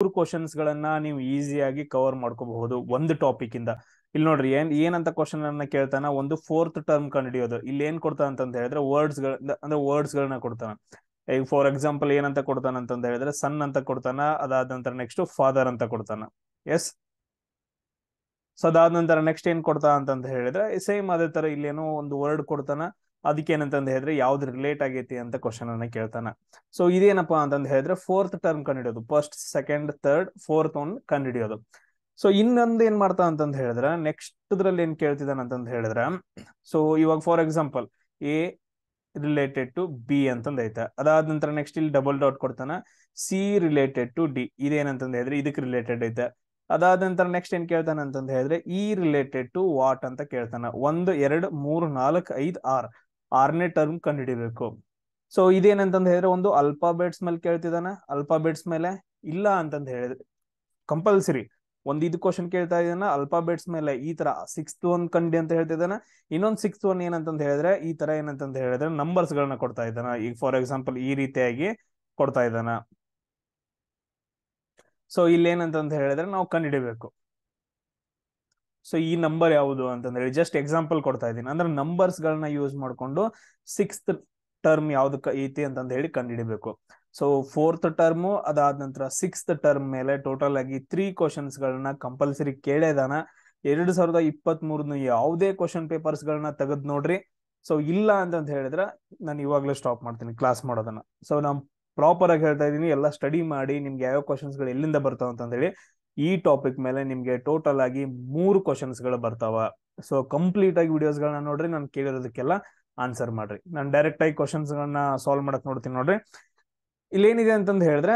ಮೂರು ಕ್ವಶನ್ಸ್ ಗಳನ್ನ ನೀವು ಈಸಿಯಾಗಿ ಕವರ್ ಮಾಡ್ಕೋಬಹುದು ಒಂದು ಟಾಪಿಕ್ ಇಂದ ಇಲ್ಲಿ ನೋಡ್ರಿ ಏನ್ ಏನಂತ ಕ್ವಶನ್ ಅನ್ನ ಕೇಳ್ತಾನ ಒಂದು ಫೋರ್ತ್ ಟರ್ಮ್ ಕಂಡುಹಿಡಿಯೋದು ಇಲ್ಲಿ ಏನ್ ಕೊಡ್ತಾನ ಅಂತ ಹೇಳಿದ್ರೆ ವರ್ಡ್ಸ್ ಗಳ ಅಂದ್ರೆ ವರ್ಡ್ಸ್ ಗಳನ್ನ ಕೊಡ್ತಾನ ಈಗ ಫಾರ್ ಎಕ್ಸಾಂಪಲ್ ಏನಂತ ಕೊಡ್ತಾನ ಅಂತ ಹೇಳಿದ್ರೆ ಸನ್ ಅಂತ ಕೊಡ್ತಾನ ಅದಾದ ನಂತರ ನೆಕ್ಸ್ಟ್ ಫಾದರ್ ಅಂತ ಕೊಡ್ತಾನ ಎಸ್ ಸೊ ಅದಾದ ನಂತರ ನೆಕ್ಸ್ಟ್ ಏನ್ ಕೊಡ್ತಾನ ಅಂತ ಹೇಳಿದ್ರೆ ಸೇಮ್ ಅದೇ ತರ ಇಲ್ಲೇನೋ ಒಂದು ವರ್ಡ್ ಕೊಡ್ತಾನ ಅದಕ್ಕೆ ಏನಂತಂದು ಹೇಳಿದ್ರೆ ಯಾವ್ದು ರಿಲೇಟ್ ಆಗೈತಿ ಅಂತ ಕ್ವಶನ್ ಅನ್ನ ಕೇಳ್ತಾನ ಸೊ ಇದೇನಪ್ಪ ಅಂತಂದ ಹೇಳಿದ್ರೆ ಫೋರ್ತ್ ಟರ್ಮ್ ಕಂಡಿಡಿಯೋದು first second third fourth one ಕಂಡಿಡಿಯೋದು ಸೊ ಇನ್ನೊಂದು ಏನ್ ಮಾಡ್ತಾ ಅಂತ ಹೇಳಿದ್ರೆ ನೆಕ್ಸ್ಟ್ ದ್ರಲ್ಲಿ ಏನ್ ಕೇಳ್ತಿದ್ದಾನ ಅಂತಂದ ಹೇಳಿದ್ರೆ ಸೊ ಇವಾಗ for example A related to B ಅಂತಂದ ಐತೆ ಅದಾದ ನಂತರ ನೆಕ್ಸ್ಟ್ ಇಲ್ಲಿ ಡಬಲ್ ಡಾಟ್ ಕೊಡ್ತಾನ ಸಿ ರಿಲೇಟೆಡ್ ಟು ಡಿ ಇದೇನಂತಂದ್ ಹೇಳಿದ್ರೆ ಇದಕ್ಕೆ ರಿಲೇಟೆಡ್ ಐತೆ ಅದಾದ ನಂತರ ನೆಕ್ಸ್ಟ್ ಏನ್ ಕೇಳ್ತಾನೆ ಅಂತಂದ ಹೇಳಿದ್ರೆ ಇ ರಿಲೇಟೆಡ್ ಟು ವಾಟ್ ಅಂತ ಕೇಳ್ತಾನ ಒಂದು ಎರಡು ಮೂರು ನಾಲ್ಕು ಐದ್ ಆರ್ ಆರನೇ ಟರ್ಮ್ ಕಂಡುಹಿಡಿಬೇಕು ಸೊ ಇದೇನಂತಂದು ಹೇಳಿದ್ರೆ ಒಂದು ಅಲ್ಫಾಬೆಟ್ಸ್ ಮೇಲೆ ಕೇಳ್ತಿದ್ದಾನೆ ಅಲ್ಫಾಬೆಟ್ಸ್ ಮೇಲೆ ಇಲ್ಲ ಅಂತಂದು ಹೇಳಿದ್ರೆ ಕಂಪಲ್ಸರಿ ಒಂದ್ ಇದು ಕ್ವಶನ್ ಕೇಳ್ತಾ ಇದ್ದಾನೆ ಅಲ್ಫಾಬೆಟ್ಸ್ ಮೇಲೆ ಈ ತರ ಸಿಕ್ಸ್ತ್ ಒನ್ ಕಂಡಿ ಅಂತ ಹೇಳ್ತಿದ್ದಾನೆ ಇನ್ನೊಂದ್ ಸಿಕ್ಸ್ತ್ ಒನ್ ಏನಂತ ಹೇಳಿದ್ರೆ ಈ ತರ ಏನಂತ ಹೇಳಿದ್ರೆ ನಂಬರ್ಸ್ ಗಳನ್ನ ಕೊಡ್ತಾ ಇದ್ದಾನ ಈಗ ಫಾರ್ ಎಕ್ಸಾಂಪಲ್ ಈ ರೀತಿಯಾಗಿ ಕೊಡ್ತಾ ಇದ್ದಾನ ಸೊ ಇಲ್ಲಿ ಏನಂತ ಹೇಳಿದ್ರೆ ನಾವು ಕಂಡಿಡಿಬೇಕು ಸೊ ಈ ನಂಬರ್ ಯಾವುದು ಅಂತಂದ್ರೆ ಜಸ್ಟ್ ಎಕ್ಸಾಂಪಲ್ ಕೊಡ್ತಾ ಇದ್ದೀನಿ ಅಂದ್ರೆ ನಂಬರ್ಸ್ ಗಳನ್ನ ಯೂಸ್ ಮಾಡ್ಕೊಂಡು ಸಿಕ್ಸ್ತ್ ಟರ್ಮ್ ಯಾವ್ದು ಐತಿ ಅಂತಂದ ಹೇಳಿ ಕಂಡುಹಿಡಿಬೇಕು ಸೊ ಫೋರ್ತ್ ಟರ್ಮ್ ಅದಾದ ನಂತರ ಸಿಕ್ಸ್ತ್ ಟರ್ಮ್ ಮೇಲೆ ಟೋಟಲ್ ಆಗಿ ತ್ರೀ ಕ್ವಶನ್ಸ್ ಗಳನ್ನ ಕಂಪಲ್ಸರಿ ಕೇಳೇದಾನ ಎರಡು ಸಾವಿರದ ಇಪ್ಪತ್ತ್ ಮೂರ್ನ ಯಾವುದೇ ಕ್ವಶನ್ ಪೇಪರ್ಸ್ ಗಳನ್ನ ತೆಗೆದ್ ನೋಡ್ರಿ ಸೊ ಇಲ್ಲ ಅಂತಂತ ಹೇಳಿದ್ರೆ ನಾನು ಇವಾಗಲೇ ಸ್ಟಾಪ್ ಮಾಡ್ತೀನಿ ಕ್ಲಾಸ್ ಮಾಡೋದನ್ನ ಸೊ ನಾನು ಪ್ರಾಪರ್ ಆಗಿ ಹೇಳ್ತಾ ಇದ್ದೀನಿ ಎಲ್ಲ ಸ್ಟಡಿ ಮಾಡಿ ನಿಮ್ಗೆ ಯಾವ ಗಳು ಎಲ್ಲಿಂದ ಬರ್ತಾವ ಅಂತ ಹೇಳಿ ಈ ಟಾಪಿಕ್ ಮೇಲೆ ನಿಮ್ಗೆ ಟೋಟಲ್ ಆಗಿ ಮೂರು ಗಳು ಬರ್ತಾವ ಸೊ ಕಂಪ್ಲೀಟ್ ಆಗಿ ವಿಡಿಯೋಸ್ಗಳನ್ನ ನೋಡ್ರಿ ನಾನು ಕೇಳಿರೋದಕ್ಕೆಲ್ಲ ಆನ್ಸರ್ ಮಾಡ್ರಿ ನಾನು ಡೈರೆಕ್ಟ್ ಆಗಿ ಗಳನ್ನ ಸಾಲ್ವ್ ಮಾಡಕ್ ನೋಡ್ತೀನಿ ನೋಡ್ರಿ ಇಲ್ಲೇನಿದೆ ಅಂತಂದು ಹೇಳಿದ್ರೆ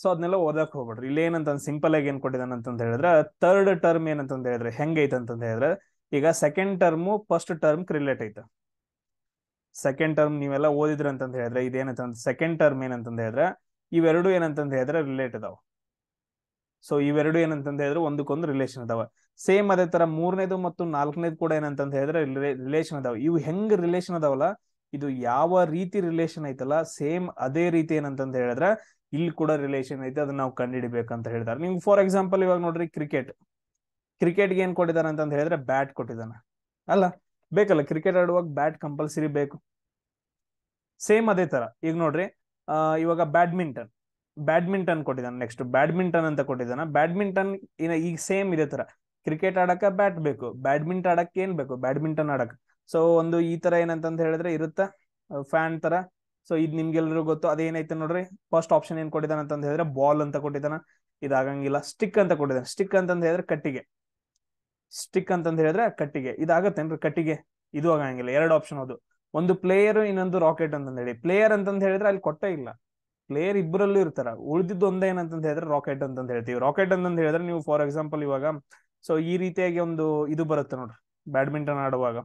ಸೊ ಅದನ್ನೆಲ್ಲ ಓದಕ್ ಹೋಗ್ಬಿಡ್ರಿ ಏನಂತ ಸಿಂಪಲ್ ಆಗಿ ಏನ್ ಕೊಟ್ಟಿದ್ದಾನೆ ಅಂತಂದ್ ಹೇಳಿದ್ರೆ ತರ್ಡ್ ಟರ್ಮ್ ಅಂತ ಹೇಳಿದ್ರೆ ಹೆಂಗೈತೆ ಅಂತ ಹೇಳಿದ್ರೆ ಈಗ second term first term relate ಐತ ಸೆಕೆಂಡ್ ಟರ್ಮ್ ನೀವೆಲ್ಲ ಓದಿದ್ರಿ ಅಂತ ಹೇಳಿದ್ರೆ ಇದೇನಂತ ಸೆಕೆಂಡ್ ಟರ್ಮ್ ಏನಂತಂದ್ ಹೇಳಿದ್ರೆ ಇವೆರಡು ಏನಂತಂದ್ ಹೇಳಿದ್ರೆ ರಿಲೇಟ್ ಅವು ಸೊ ಇವೆರಡು ಏನಂತ ಹೇಳಿದ್ರೆ ಒಂದಕ್ಕೊಂದು ರಿಲೇಷನ್ ಅದಾವ ಸೇಮ್ ಅದೇ ತರ ಮೂರನೇದು ಮತ್ತು ನಾಲ್ಕನೇದು ಕೂಡ ಏನಂತ ಹೇಳಿದ್ರೆ ರಿಲೇಷನ್ ಅದಾವ ಇವು ಹೆಂಗ್ ರಿಲೇಷನ್ ಅದಾವಲ್ಲ ಇದು ಯಾವ ರೀತಿ ರಿಲೇಷನ್ ಐತಲ್ಲ ಸೇಮ್ ಅದೇ ರೀತಿ ಏನಂತ ಹೇಳಿದ್ರೆ ಇಲ್ಲಿ ಕೂಡ ರಿಲೇಷನ್ ಐತೆ ಅದನ್ನ ನಾವು ಕಂಡುಹಿಡಿಬೇಕಂತ ಹೇಳ್ತಾರೆ ನಿಮ್ಗೆ ಫಾರ್ ಎಕ್ಸಾಂಪಲ್ ಇವಾಗ ನೋಡ್ರಿ ಕ್ರಿಕೆಟ್ ಕ್ರಿಕೆಟ್ಗೆ ಏನ್ ಕೊಟ್ಟಿದಾನ ಅಂತಂದ ಹೇಳಿದ್ರೆ ಬ್ಯಾಟ್ ಕೊಟ್ಟಿದಾನ ಅಲ್ಲ ಬೇಕಲ್ಲ ಕ್ರಿಕೆಟ್ ಆಡುವಾಗ ಬ್ಯಾಟ್ ಕಂಪಲ್ಸರಿ ಬೇಕು ಸೇಮ್ ಅದೇ ತರ ಈಗ ನೋಡ್ರಿ ಇವಾಗ ಬ್ಯಾಡ್ಮಿಂಟನ್ ಬ್ಯಾಡ್ಮಿಂಟನ್ ಕೊಟ್ಟಿದ್ದಾನೆ ನೆಕ್ಸ್ಟ್ ಬ್ಯಾಡ್ಮಿಂಟನ್ ಅಂತ ಕೊಟ್ಟಿದ್ದಾನೆ ಬ್ಯಾಡ್ಮಿಂಟನ್ ಈಗ ಸೇಮ್ ಇದೆ ತರ ಕ್ರಿಕೆಟ್ ಆಡಕ್ಕೆ ಬ್ಯಾಟ್ ಬೇಕು ಬ್ಯಾಡ್ಮಿಂಟನ್ ಆಡಕ್ಕೆ ಏನ್ ಬೇಕು ಬ್ಯಾಡ್ಮಿಂಟನ್ ಆಡಕ್ ಸೊ ಒಂದು ಈ ತರ ಏನಂತ ಹೇಳಿದ್ರೆ ಇರುತ್ತಾ ಫ್ಯಾನ್ ತರ ಸೊ ಇದು ನಿಮ್ಗೆಲ್ರಿಗೂ ಗೊತ್ತು ಅದೇನೈತೆ ನೋಡ್ರಿ ಫಸ್ಟ್ ಆಪ್ಷನ್ ಏನ್ ಕೊಟ್ಟಿದ್ದಾನೆ ಅಂತ ಹೇಳಿದ್ರೆ ಬಾಲ್ ಅಂತ ಕೊಟ್ಟಿದ್ದಾನ ಇದಾಗಂಗಿಲ್ಲ ಸ್ಟಿಕ್ ಅಂತ ಕೊಟ್ಟಿದ್ದಾನೆ ಸ್ಟಿಕ್ ಅಂತಂದ್ರೆ ಹೇಳಿದ್ರೆ ಕಟ್ಟಿಗೆ ಸ್ಟಿಕ್ ಅಂತ ಹೇಳಿದ್ರೆ ಕಟ್ಟಿಗೆ ಇದಾಗತ್ತೇನ್ರಿ ಕಟ್ಟಿಗೆ ಇದು ಆಗಂಗಿಲ್ಲ ಎರಡು ಆಪ್ಷನ್ ಅದು ಒಂದು ಪ್ಲೇಯರ್ ಇನ್ನೊಂದು ರಾಕೆಟ್ ಅಂತಂದ ಹೇಳಿ ಪ್ಲೇಯರ್ ಅಂತಂದ ಹೇಳಿದ್ರೆ ಅಲ್ಲಿ ಕೊಟ್ಟೇ ಇಲ್ಲ ಪ್ಲೇಯರ್ ಇಬ್ಬರಲ್ಲೂ ಇರ್ತಾರ ಉಳಿದಿದ್ದು ಒಂದೇ ಏನಂತ ಹೇಳಿದ್ರೆ ರಾಕೆಟ್ ಅಂತ ಹೇಳ್ತೀವಿ ರಾಕೆಟ್ ಅಂತ ಹೇಳಿದ್ರೆ ನೀವು ಫಾರ್ ಎಕ್ಸಾಂಪಲ್ ಇವಾಗ ಸೊ ಈ ರೀತಿಯಾಗಿ ಒಂದು ಇದು ಬರುತ್ತೆ ನೋಡ್ರಿ ಬ್ಯಾಡ್ಮಿಂಟನ್ ಆಡುವಾಗ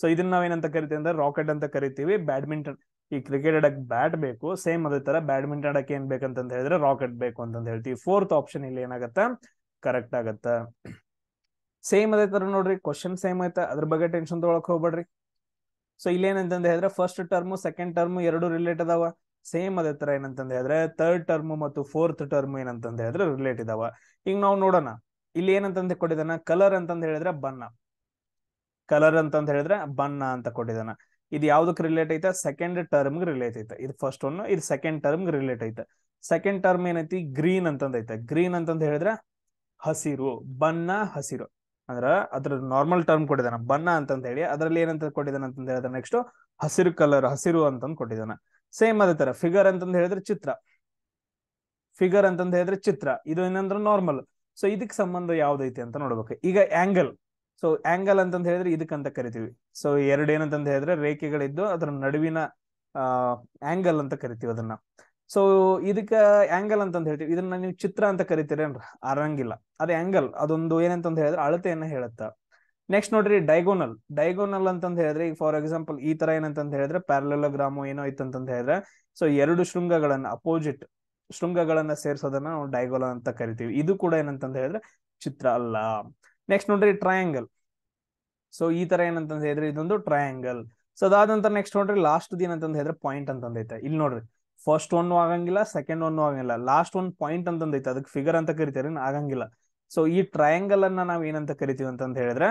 ಸೊ ಇದನ್ನ ನಾವೇನಂತ ಕರಿತೀವಿ ಅಂದ್ರೆ ರಾಕೆಟ್ ಅಂತ ಕರಿತೀವಿ ಬ್ಯಾಡ್ಮಿಂಟನ್ ಈ ಕ್ರಿಕೆಟ್ ಆಡಕ್ ಬ್ಯಾಟ್ ಬೇಕು ಸೇಮ್ ಅದೇ ತರ ಬ್ಯಾಡ್ಮಿಂಟನ್ ಆಡಕ್ಕೆ ಏನ್ ಬೇಕಂತಂದ ಹೇಳಿದ್ರೆ ರಾಕೆಟ್ ಬೇಕು ಅಂತ ಹೇಳ್ತೀವಿ ಫೋರ್ತ್ ಆಪ್ಷನ್ ಇಲ್ಲಿ ಏನಾಗತ್ತ ಕರೆಕ್ಟ್ ಆಗತ್ತ ಸೇಮ್ ಅದೇ ತರ ನೋಡ್ರಿ ಕ್ವಶನ್ ಸೇಮ್ ಆಯ್ತಾ ಅದ್ರ ಬಗ್ಗೆ ಟೆನ್ಷನ್ ತಗೊಳಕ್ ಹೋಗ್ಬೇಡ್ರಿ ಸೊ ಇಲ್ಲೇನಂತಂದ ಹೇಳಿದ್ರೆ ಫಸ್ಟ್ ಟರ್ಮ್ ಸೆಕೆಂಡ್ ಟರ್ಮ್ ಎರಡು ರಿಲೇಟ್ ಅದಾವ ಸೇಮ್ ಅದೇ ತರ ಏನಂತಂದ್ರೆ ಹೇಳಿದ್ರೆ ಥರ್ಡ್ ಟರ್ಮ್ ಮತ್ತು ಫೋರ್ತ್ ಟರ್ಮ್ ಏನಂತಂದ್ರೆ ಹೇಳಿದ್ರೆ ರಿಲೇಟ್ ಇದಾವ ಈಗ ನಾವು ನೋಡೋಣ ಇಲ್ಲಿ ಏನಂತಂದ ಕೊಟ್ಟಿದಾನ ಕಲರ್ ಅಂತಂದ ಹೇಳಿದ್ರೆ ಬಣ್ಣ ಕಲರ್ ಅಂತಂದ ಹೇಳಿದ್ರೆ ಬಣ್ಣ ಅಂತ ಕೊಟ್ಟಿದ್ದಾನ ಇದು ಯಾವ್ದಕ್ ರಿಲೇಟ್ ಐತೆ ಸೆಕೆಂಡ್ ಗೆ ರಿಲೇಟ್ ಐತೆ ಇದು ಫಸ್ಟ್ ಒನ್ ಇದು ಸೆಕೆಂಡ್ ಟರ್ಮ್ಗೆ ರಿಲೇಟ್ ಐತೆ ಸೆಕೆಂಡ್ ಟರ್ಮ್ ಏನೈತಿ ಗ್ರೀನ್ ಅಂತಂದೈತೆ ಗ್ರೀನ್ ಅಂತಂದ ಹೇಳಿದ್ರೆ ಹಸಿರು ಬಣ್ಣ ಹಸಿರು ಅಂದ್ರ ಅದ್ರ ನಾರ್ಮಲ್ ಟರ್ಮ್ ಕೊಟ್ಟಿದಾನ ಬಣ್ಣ ಅಂತಂದ ಹೇಳಿ ಅದ್ರಲ್ಲಿ ಏನಂತ ಕೊಟ್ಟಿದ್ದಾನ ಅಂತಂದ ಹೇಳಿದ್ರೆ ನೆಕ್ಸ್ಟ್ ಹಸಿರು ಕಲರ್ ಹಸಿರು ಅಂತಂದ್ ಕೊಟ್ಟಿದ್ದಾನ ಸೇಮ್ ಅದೇ ತರ ಫಿಗರ್ ಅಂತಂದ ಹೇಳಿದ್ರೆ ಚಿತ್ರ ಫಿಗರ್ ಅಂತಂದ್ರೆ ಹೇಳಿದ್ರೆ ಚಿತ್ರ ಇದು ಏನಂದ್ರೆ ನಾರ್ಮಲ್ ಸೊ ಇದಕ್ಕೆ ಸಂಬಂಧ ಯಾವ್ದೈತಿ ಅಂತ ನೋಡ್ಬೇಕು ಈಗ ಆಂಗಲ್ ಸೊ ಆಂಗಲ್ ಅಂತ ಹೇಳಿದ್ರೆ ಇದಕ್ಕಂತ ಕರಿತೀವಿ ಸೊ ಎರಡು ಏನಂತ ಹೇಳಿದ್ರೆ ರೇಖೆಗಳಿದ್ದು ಅದರ ನಡುವಿನ ಆಂಗಲ್ ಅಂತ ಕರಿತೀವಿ ಅದನ್ನ ಸೊ ಇದಕ್ಕೆ ಆಂಗಲ್ ಅಂತ ಹೇಳ್ತೀವಿ ಇದನ್ನ ನೀವು ಚಿತ್ರ ಅಂತ ಕರಿತೀರೇನ್ರ ಅರಂಗಿಲ್ಲ ಅದೇ ಆಂಗಲ್ ಅದೊಂದು ಏನಂತ ಹೇಳಿದ್ರೆ ಅಳತೆಯನ್ನ ಹೇಳುತ್ತ ನೆಕ್ಸ್ಟ್ ನೋಡ್ರಿ ಡೈಗೋನಲ್ ಡೈಗೋನಲ್ ಅಂತಂದ್ ಹೇಳಿದ್ರೆ ಈಗ ಫಾರ್ ಎಕ್ಸಾಂಪಲ್ ಈ ತರ ಏನಂತ ಹೇಳಿದ್ರೆ ಪ್ಯಾರಲೋಗ್ರಾಮು ಏನೋ ಅಂತ ಹೇಳಿದ್ರೆ ಸೊ ಎರಡು ಶೃಂಗಗಳನ್ನ ಅಪೋಸಿಟ್ ಶೃಂಗಗಳನ್ನ ಸೇರಿಸೋದನ್ನ ನಾವು ಡೈಗೋಲ ಅಂತ ಕರಿತೀವಿ ಇದು ಕೂಡ ಏನಂತ ಹೇಳಿದ್ರೆ ಚಿತ್ರ ಅಲ್ಲ ನೆಕ್ಸ್ಟ್ ನೋಡ್ರಿ ಟ್ರಯಾಂಗಲ್ ಸೊ ಈ ತರ ಏನಂತ ಹೇಳಿದ್ರೆ ಇದೊಂದು ಟ್ರಯಾಂಗಲ್ ಸೊ ಅದಾದ ನಂತರ ನೆಕ್ಸ್ಟ್ ನೋಡ್ರಿ ಲಾಸ್ಟ್ ದಿನ ಅಂತ ಹೇಳಿದ್ರೆ ಪಾಯಿಂಟ್ ಅಂತಂದೈತೆ ಇಲ್ಲಿ ನೋಡ್ರಿ ಫಸ್ಟ್ ಒನ್ ಆಗಂಗಿಲ್ಲ ಸೆಕೆಂಡ್ ಒನ್ ಆಗಂಗಿಲ್ಲ ಲಾಸ್ಟ್ ಒನ್ ಪಾಯಿಂಟ್ ಅಂತಂದೈತೆ ಅದಕ್ಕೆ ಫಿಗರ್ ಅಂತ ಕರಿತಾರೆ ಆಗಂಗಿಲ್ಲ ಸೊ ಈ ಟ್ರಯಾಂಗಲ್ ಅನ್ನ ನಾವ್ ಏನಂತ ಕರಿತೀವಿ ಅಂತಂದ್ ಹೇಳಿದ್ರೆ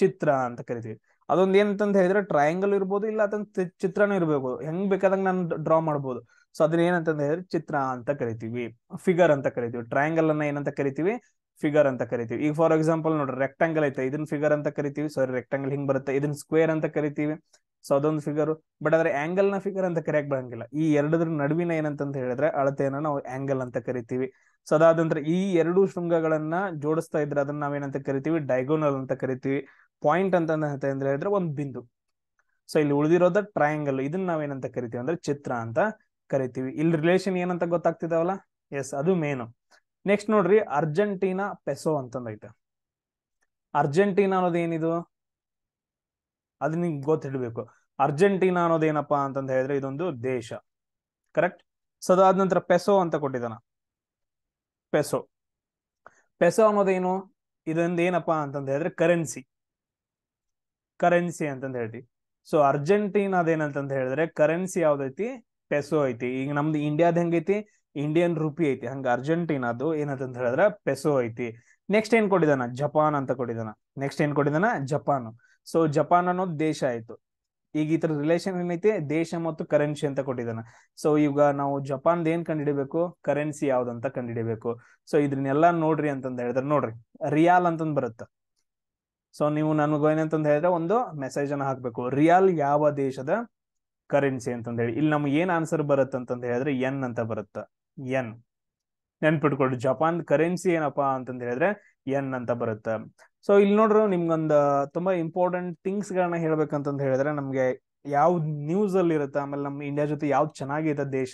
ಚಿತ್ರ ಅಂತ ಕರಿತೀವಿ ಅದೊಂದ್ ಏನಂತ ಹೇಳಿದ್ರೆ ಟ್ರಯಾಂಗಲ್ ಇರ್ಬೋದು ಇಲ್ಲ ಅದನ್ನ ಚಿತ್ರನೂ ಇರ್ಬೇಕು ಹೆಂಗ್ ಬೇಕಾದಂಗ ನಾನು ಡ್ರಾ ಮಾಡ್ಬೋದು ಸೊ ಅದನ್ನ ಏನಂತಂದ್ ಹೇಳಿದ್ರೆ ಚಿತ್ರ ಅಂತ ಕರಿತೀವಿ ಫಿಗರ್ ಅಂತ ಕರಿತೀವಿ ಟ್ರಯಾಂಗಲ್ ಅನ್ನ ಏನಂತ ಕರಿತೀವಿ ಫಿಗರ್ ಅಂತ ಕರಿತೀವಿ ಈಗ ಫಾರ್ ಎಕ್ಸಾಂಪಲ್ ನೋಡ್ರಿ ರೆಕ್ಟಾಂಗಲ್ ಐತೆ ಇದನ್ನ ಫಿಗರ್ ಅಂತ ಕರಿತೀವಿ ಸಾರಿ ರೆಕ್ಟಾಂಗಲ್ ಹಿಂಗ್ ಬರುತ್ತೆ ಇದನ್ನ ಸ್ಕ್ವೇರ್ ಅಂತ ಕರಿತೀವಿ ಸೊ ಅದೊಂದು ಫಿಗರ್ ಬಟ್ ಆದ್ರೆ ಆಂಗಲ್ ನ ಫಿಗರ್ ಅಂತ ಕರೆಯಕ್ ಬರಂಗಿಲ್ಲ ಈ ಎರಡದ್ರ ನಡುವಿನ ಏನಂತ ಹೇಳಿದ್ರೆ ಅಳತೆಯನ್ನ ನಾವು ಆಂಗಲ್ ಅಂತ ಕರಿತೀವಿ ಸೊ ಅದಾದ ಈ ಎರಡು ಶೃಂಗಗಳನ್ನ ಜೋಡಿಸ್ತಾ ಇದ್ರೆ ಅದನ್ನ ನಾವೇನಂತ ಕರಿತೀವಿ ಡೈಗೋನಲ್ ಅಂತ ಕರಿತೀವಿ ಪಾಯಿಂಟ್ ಅಂತ ಅಂದ್ರೆ ಹೇಳಿದ್ರೆ ಒಂದು ಬಿಂದು ಸೊ ಇಲ್ಲಿ ಉಳಿದಿರೋದ ಟ್ರಯಾಂಗಲ್ ಇದನ್ನ ನಾವೇನಂತ ಕರಿತೀವಿ ಅಂದ್ರೆ ಚಿತ್ರ ಅಂತ ಕರಿತೀವಿ ಇಲ್ಲಿ ರಿಲೇಷನ್ ಏನಂತ ಗೊತ್ತಾಗ್ತಿದಾವಲ್ಲ ಎಸ್ ಅದು ಮೇನು ನೆಕ್ಸ್ಟ್ ನೋಡ್ರಿ ಅರ್ಜೆಂಟೀನಾ ಪೆಸೋ ಅಂತಂದೈತೆ ಅರ್ಜೆಂಟೀನಾ ಅನ್ನೋದು ಏನಿದು ಅದು ನಿಮ್ಗೆ ಗೊತ್ತಿಡ್ಬೇಕು ಅರ್ಜೆಂಟೀನಾ ಅನ್ನೋದು ಏನಪ್ಪಾ ಅಂತಂದ ಹೇಳಿದ್ರೆ ಇದೊಂದು ದೇಶ ಕರೆಕ್ಟ್ ಸೊ ಅದಾದ ನಂತರ ಪೆಸೋ ಅಂತ ಕೊಟ್ಟಿದ್ದಾನ ಪೆಸೋ ಪೆಸೋ ಅನ್ನೋದೇನು ಇದೊಂದು ಏನಪ್ಪಾ ಅಂತಂದ ಹೇಳಿದ್ರೆ ಕರೆನ್ಸಿ ಕರೆನ್ಸಿ ಅಂತಂದ್ ಹೇಳ್ತೀವಿ ಸೊ ಅರ್ಜೆಂಟೀನಾದ ಏನಂತಂದ ಹೇಳಿದ್ರೆ ಕರೆನ್ಸಿ ಯಾವ್ದೈತಿ ಪೆಸೋ ಐತಿ ಈಗ ನಮ್ದು ಇಂಡಿಯಾದ ಹೆಂಗೈತಿ ಇಂಡಿಯನ್ ರೂಪಿ ಐತಿ ಹಂಗ ಅದು ಏನಂತ ಹೇಳಿದ್ರೆ ಪೆಸೋ ಐತಿ ನೆಕ್ಸ್ಟ್ ಏನ್ ಕೊಡಿದಾನ ಜಪಾನ್ ಅಂತ ಕೊಡಿದಾನ ನೆಕ್ಸ್ಟ್ ಏನ್ ಕೊಡಿದಾನ ಜಪಾನ್ ಸೊ ಜಪಾನ್ ಅನ್ನೋದು ದೇಶ ಆಯ್ತು ಈಗ ಈ ತರ ರಿಲೇಷನ್ ಏನೈತಿ ದೇಶ ಮತ್ತು ಕರೆನ್ಸಿ ಅಂತ ಕೊಟ್ಟಿದ್ದಾನ ಸೊ ಈಗ ನಾವು ಜಪಾನ್ದ ಏನ್ ಕಂಡಿಡಿಬೇಕು ಕರೆನ್ಸಿ ಅಂತ ಕಂಡಿಡಿಬೇಕು ಸೊ ಇದ್ರನ್ನೆಲ್ಲಾ ನೋಡ್ರಿ ಅಂತಂದ ಹೇಳಿದ್ರೆ ನೋಡ್ರಿ ರಿಯಾಲ್ ಅಂತಂದ್ ಬರುತ್ತ ಸೊ ನೀವು ಏನಂತಂದು ಹೇಳಿದ್ರೆ ಒಂದು ಮೆಸೇಜ್ ಅನ್ನ ಹಾಕಬೇಕು ರಿಯಲ್ ಯಾವ ದೇಶದ ಕರೆನ್ಸಿ ಅಂತಂದು ಹೇಳಿ ಇಲ್ಲಿ ನಮ್ಗೆ ಏನ್ ಆನ್ಸರ್ ಬರುತ್ತೆ ಅಂತಂದು ಹೇಳಿದ್ರೆ ಎನ್ ಅಂತ ಬರುತ್ತೆ ಎನ್ ನೆನ್ಪಿಟ್ಕೊಳ್ಳಿ ಜಪಾನ್ ಕರೆನ್ಸಿ ಏನಪ್ಪಾ ಅಂತಂದು ಹೇಳಿದ್ರೆ ಎನ್ ಅಂತ ಬರುತ್ತೆ ಸೊ ಇಲ್ಲಿ ನೋಡ್ರು ನಿಮ್ಗೊಂದು ತುಂಬಾ ಇಂಪಾರ್ಟೆಂಟ್ ಥಿಂಗ್ಸ್ ಗಳನ್ನ ಹೇಳ್ಬೇಕಂತಂದು ಹೇಳಿದ್ರೆ ನಮ್ಗೆ ಯಾವ ನ್ಯೂಸ್ ಅಲ್ಲಿ ಇರುತ್ತೆ ಆಮೇಲೆ ನಮ್ಮ ಇಂಡಿಯಾ ಜೊತೆ ಯಾವ್ದು ಚೆನ್ನಾಗಿದೆ ದೇಶ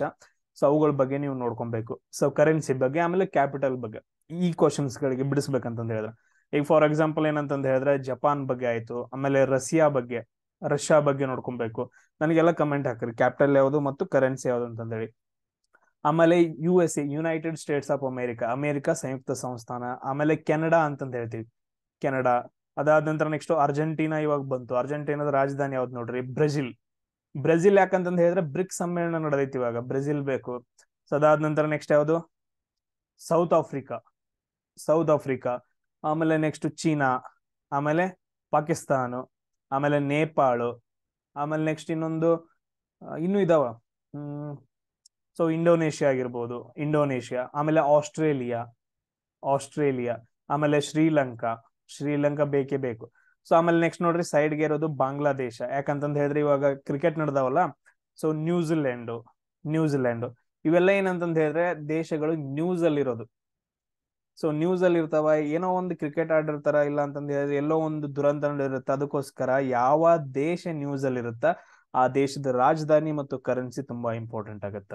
ಸೊ ಅವುಗಳ ಬಗ್ಗೆ ನೀವು ನೋಡ್ಕೊಬೇಕು ಸೊ ಕರೆನ್ಸಿ ಬಗ್ಗೆ ಆಮೇಲೆ ಕ್ಯಾಪಿಟಲ್ ಬಗ್ಗೆ ಈ ಕ್ವಶನ್ಸ್ ಗಳಿಗೆ ಬಿಡಿಸ್ಬೇಕಂತಂದು ಹೇಳಿದ್ರೆ ಈಗ ಫಾರ್ ಎಕ್ಸಾಂಪಲ್ ಏನಂತಂದು ಹೇಳಿದ್ರೆ ಜಪಾನ್ ಬಗ್ಗೆ ಆಯ್ತು ಆಮೇಲೆ ರಷ್ಯಾ ಬಗ್ಗೆ ರಷ್ಯಾ ಬಗ್ಗೆ ನೋಡ್ಕೊಬೇಕು ನನಗೆಲ್ಲ ಕಮೆಂಟ್ ಹಾಕ್ರಿ ಕ್ಯಾಪಿಟಲ್ ಯಾವುದು ಮತ್ತು ಕರೆನ್ಸಿ ಯಾವುದು ಅಂತಂದೇಳಿ ಆಮೇಲೆ U S A United States of America America ಸಂಯುಕ್ತ ಸಂಸ್ಥಾನ ಆಮೇಲೆ ಕೆನಡಾ ಅಂತಂದು ಹೇಳ್ತೀವಿ ಕೆನಡಾ ಅದಾದ ನಂತರ ನೆಕ್ಸ್ಟ್ ಅರ್ಜೆಂಟೀನಾ ಇವಾಗ ಬಂತು ಅರ್ಜೆಂಟೀನಾದ ರಾಜಧಾನಿ ಯಾವ್ದು ನೋಡ್ರಿ ಬ್ರೆಜಿಲ್ ಬ್ರೆಜಿಲ್ ಯಾಕಂತಂದು ಹೇಳಿದ್ರೆ ಬ್ರಿಕ್ಸ್ ಸಮ್ಮೇಳನ ನಡೆದೈತಿ ಇವಾಗ ಬ್ರೆಜಿಲ್ ಬೇಕು ಸೊ ಅದಾದ ನಂತರ ನೆಕ್ಸ್ಟ್ ಯಾವುದು ಸೌತ್ ಆಫ್ರಿಕಾ ಸೌತ್ ಆಫ್ರಿಕಾ ಆಮೇಲೆ ನೆಕ್ಸ್ಟ್ ಚೀನಾ ಆಮೇಲೆ ಪಾಕಿಸ್ತಾನ ಆಮೇಲೆ ನೇಪಾಳು ಆಮೇಲೆ ನೆಕ್ಸ್ಟ್ ಇನ್ನೊಂದು ಇನ್ನು ಇದಾವ ಸೊ ಇಂಡೋನೇಷ್ಯಾ ಆಗಿರ್ಬೋದು ಇಂಡೋನೇಷ್ಯಾ ಆಮೇಲೆ ಆಸ್ಟ್ರೇಲಿಯಾ ಆಸ್ಟ್ರೇಲಿಯಾ ಆಮೇಲೆ ಶ್ರೀಲಂಕಾ ಶ್ರೀಲಂಕಾ ಬೇಕೇ ಬೇಕು ಸೊ ಆಮೇಲೆ ನೆಕ್ಸ್ಟ್ ನೋಡ್ರಿ ಸೈಡ್ಗೆ ಇರೋದು ಬಾಂಗ್ಲಾದೇಶ ಯಾಕಂತಂದು ಹೇಳಿದ್ರೆ ಇವಾಗ ಕ್ರಿಕೆಟ್ ನಡೆದವಲ್ಲ ಸೊ ನ್ಯೂಜಿಲೆಂಡು ನ್ಯೂಜಿಲೆಂಡು ಇವೆಲ್ಲ ಏನಂತಂದು ಹೇಳಿದ್ರೆ ದೇಶಗಳು ನ್ಯೂಸ್ ಅಲ್ಲಿ ಇರೋದು ಸೊ ನ್ಯೂಸ್ ಅಲ್ಲಿ ಇರ್ತಾವ ಏನೋ ಒಂದು ಕ್ರಿಕೆಟ್ ಆಡಿರ್ತಾರ ಇಲ್ಲ ಅಂತಂದ್ರೆ ಎಲ್ಲೋ ಒಂದು ದುರಂತ ನಡೆದಿರುತ್ತೆ ಅದಕ್ಕೋಸ್ಕರ ಯಾವ ದೇಶ ನ್ಯೂಸ್ ಅಲ್ಲಿ ಇರುತ್ತ ಆ ದೇಶದ ರಾಜಧಾನಿ ಮತ್ತು ಕರೆನ್ಸಿ ತುಂಬಾ ಇಂಪಾರ್ಟೆಂಟ್ ಆಗತ್ತ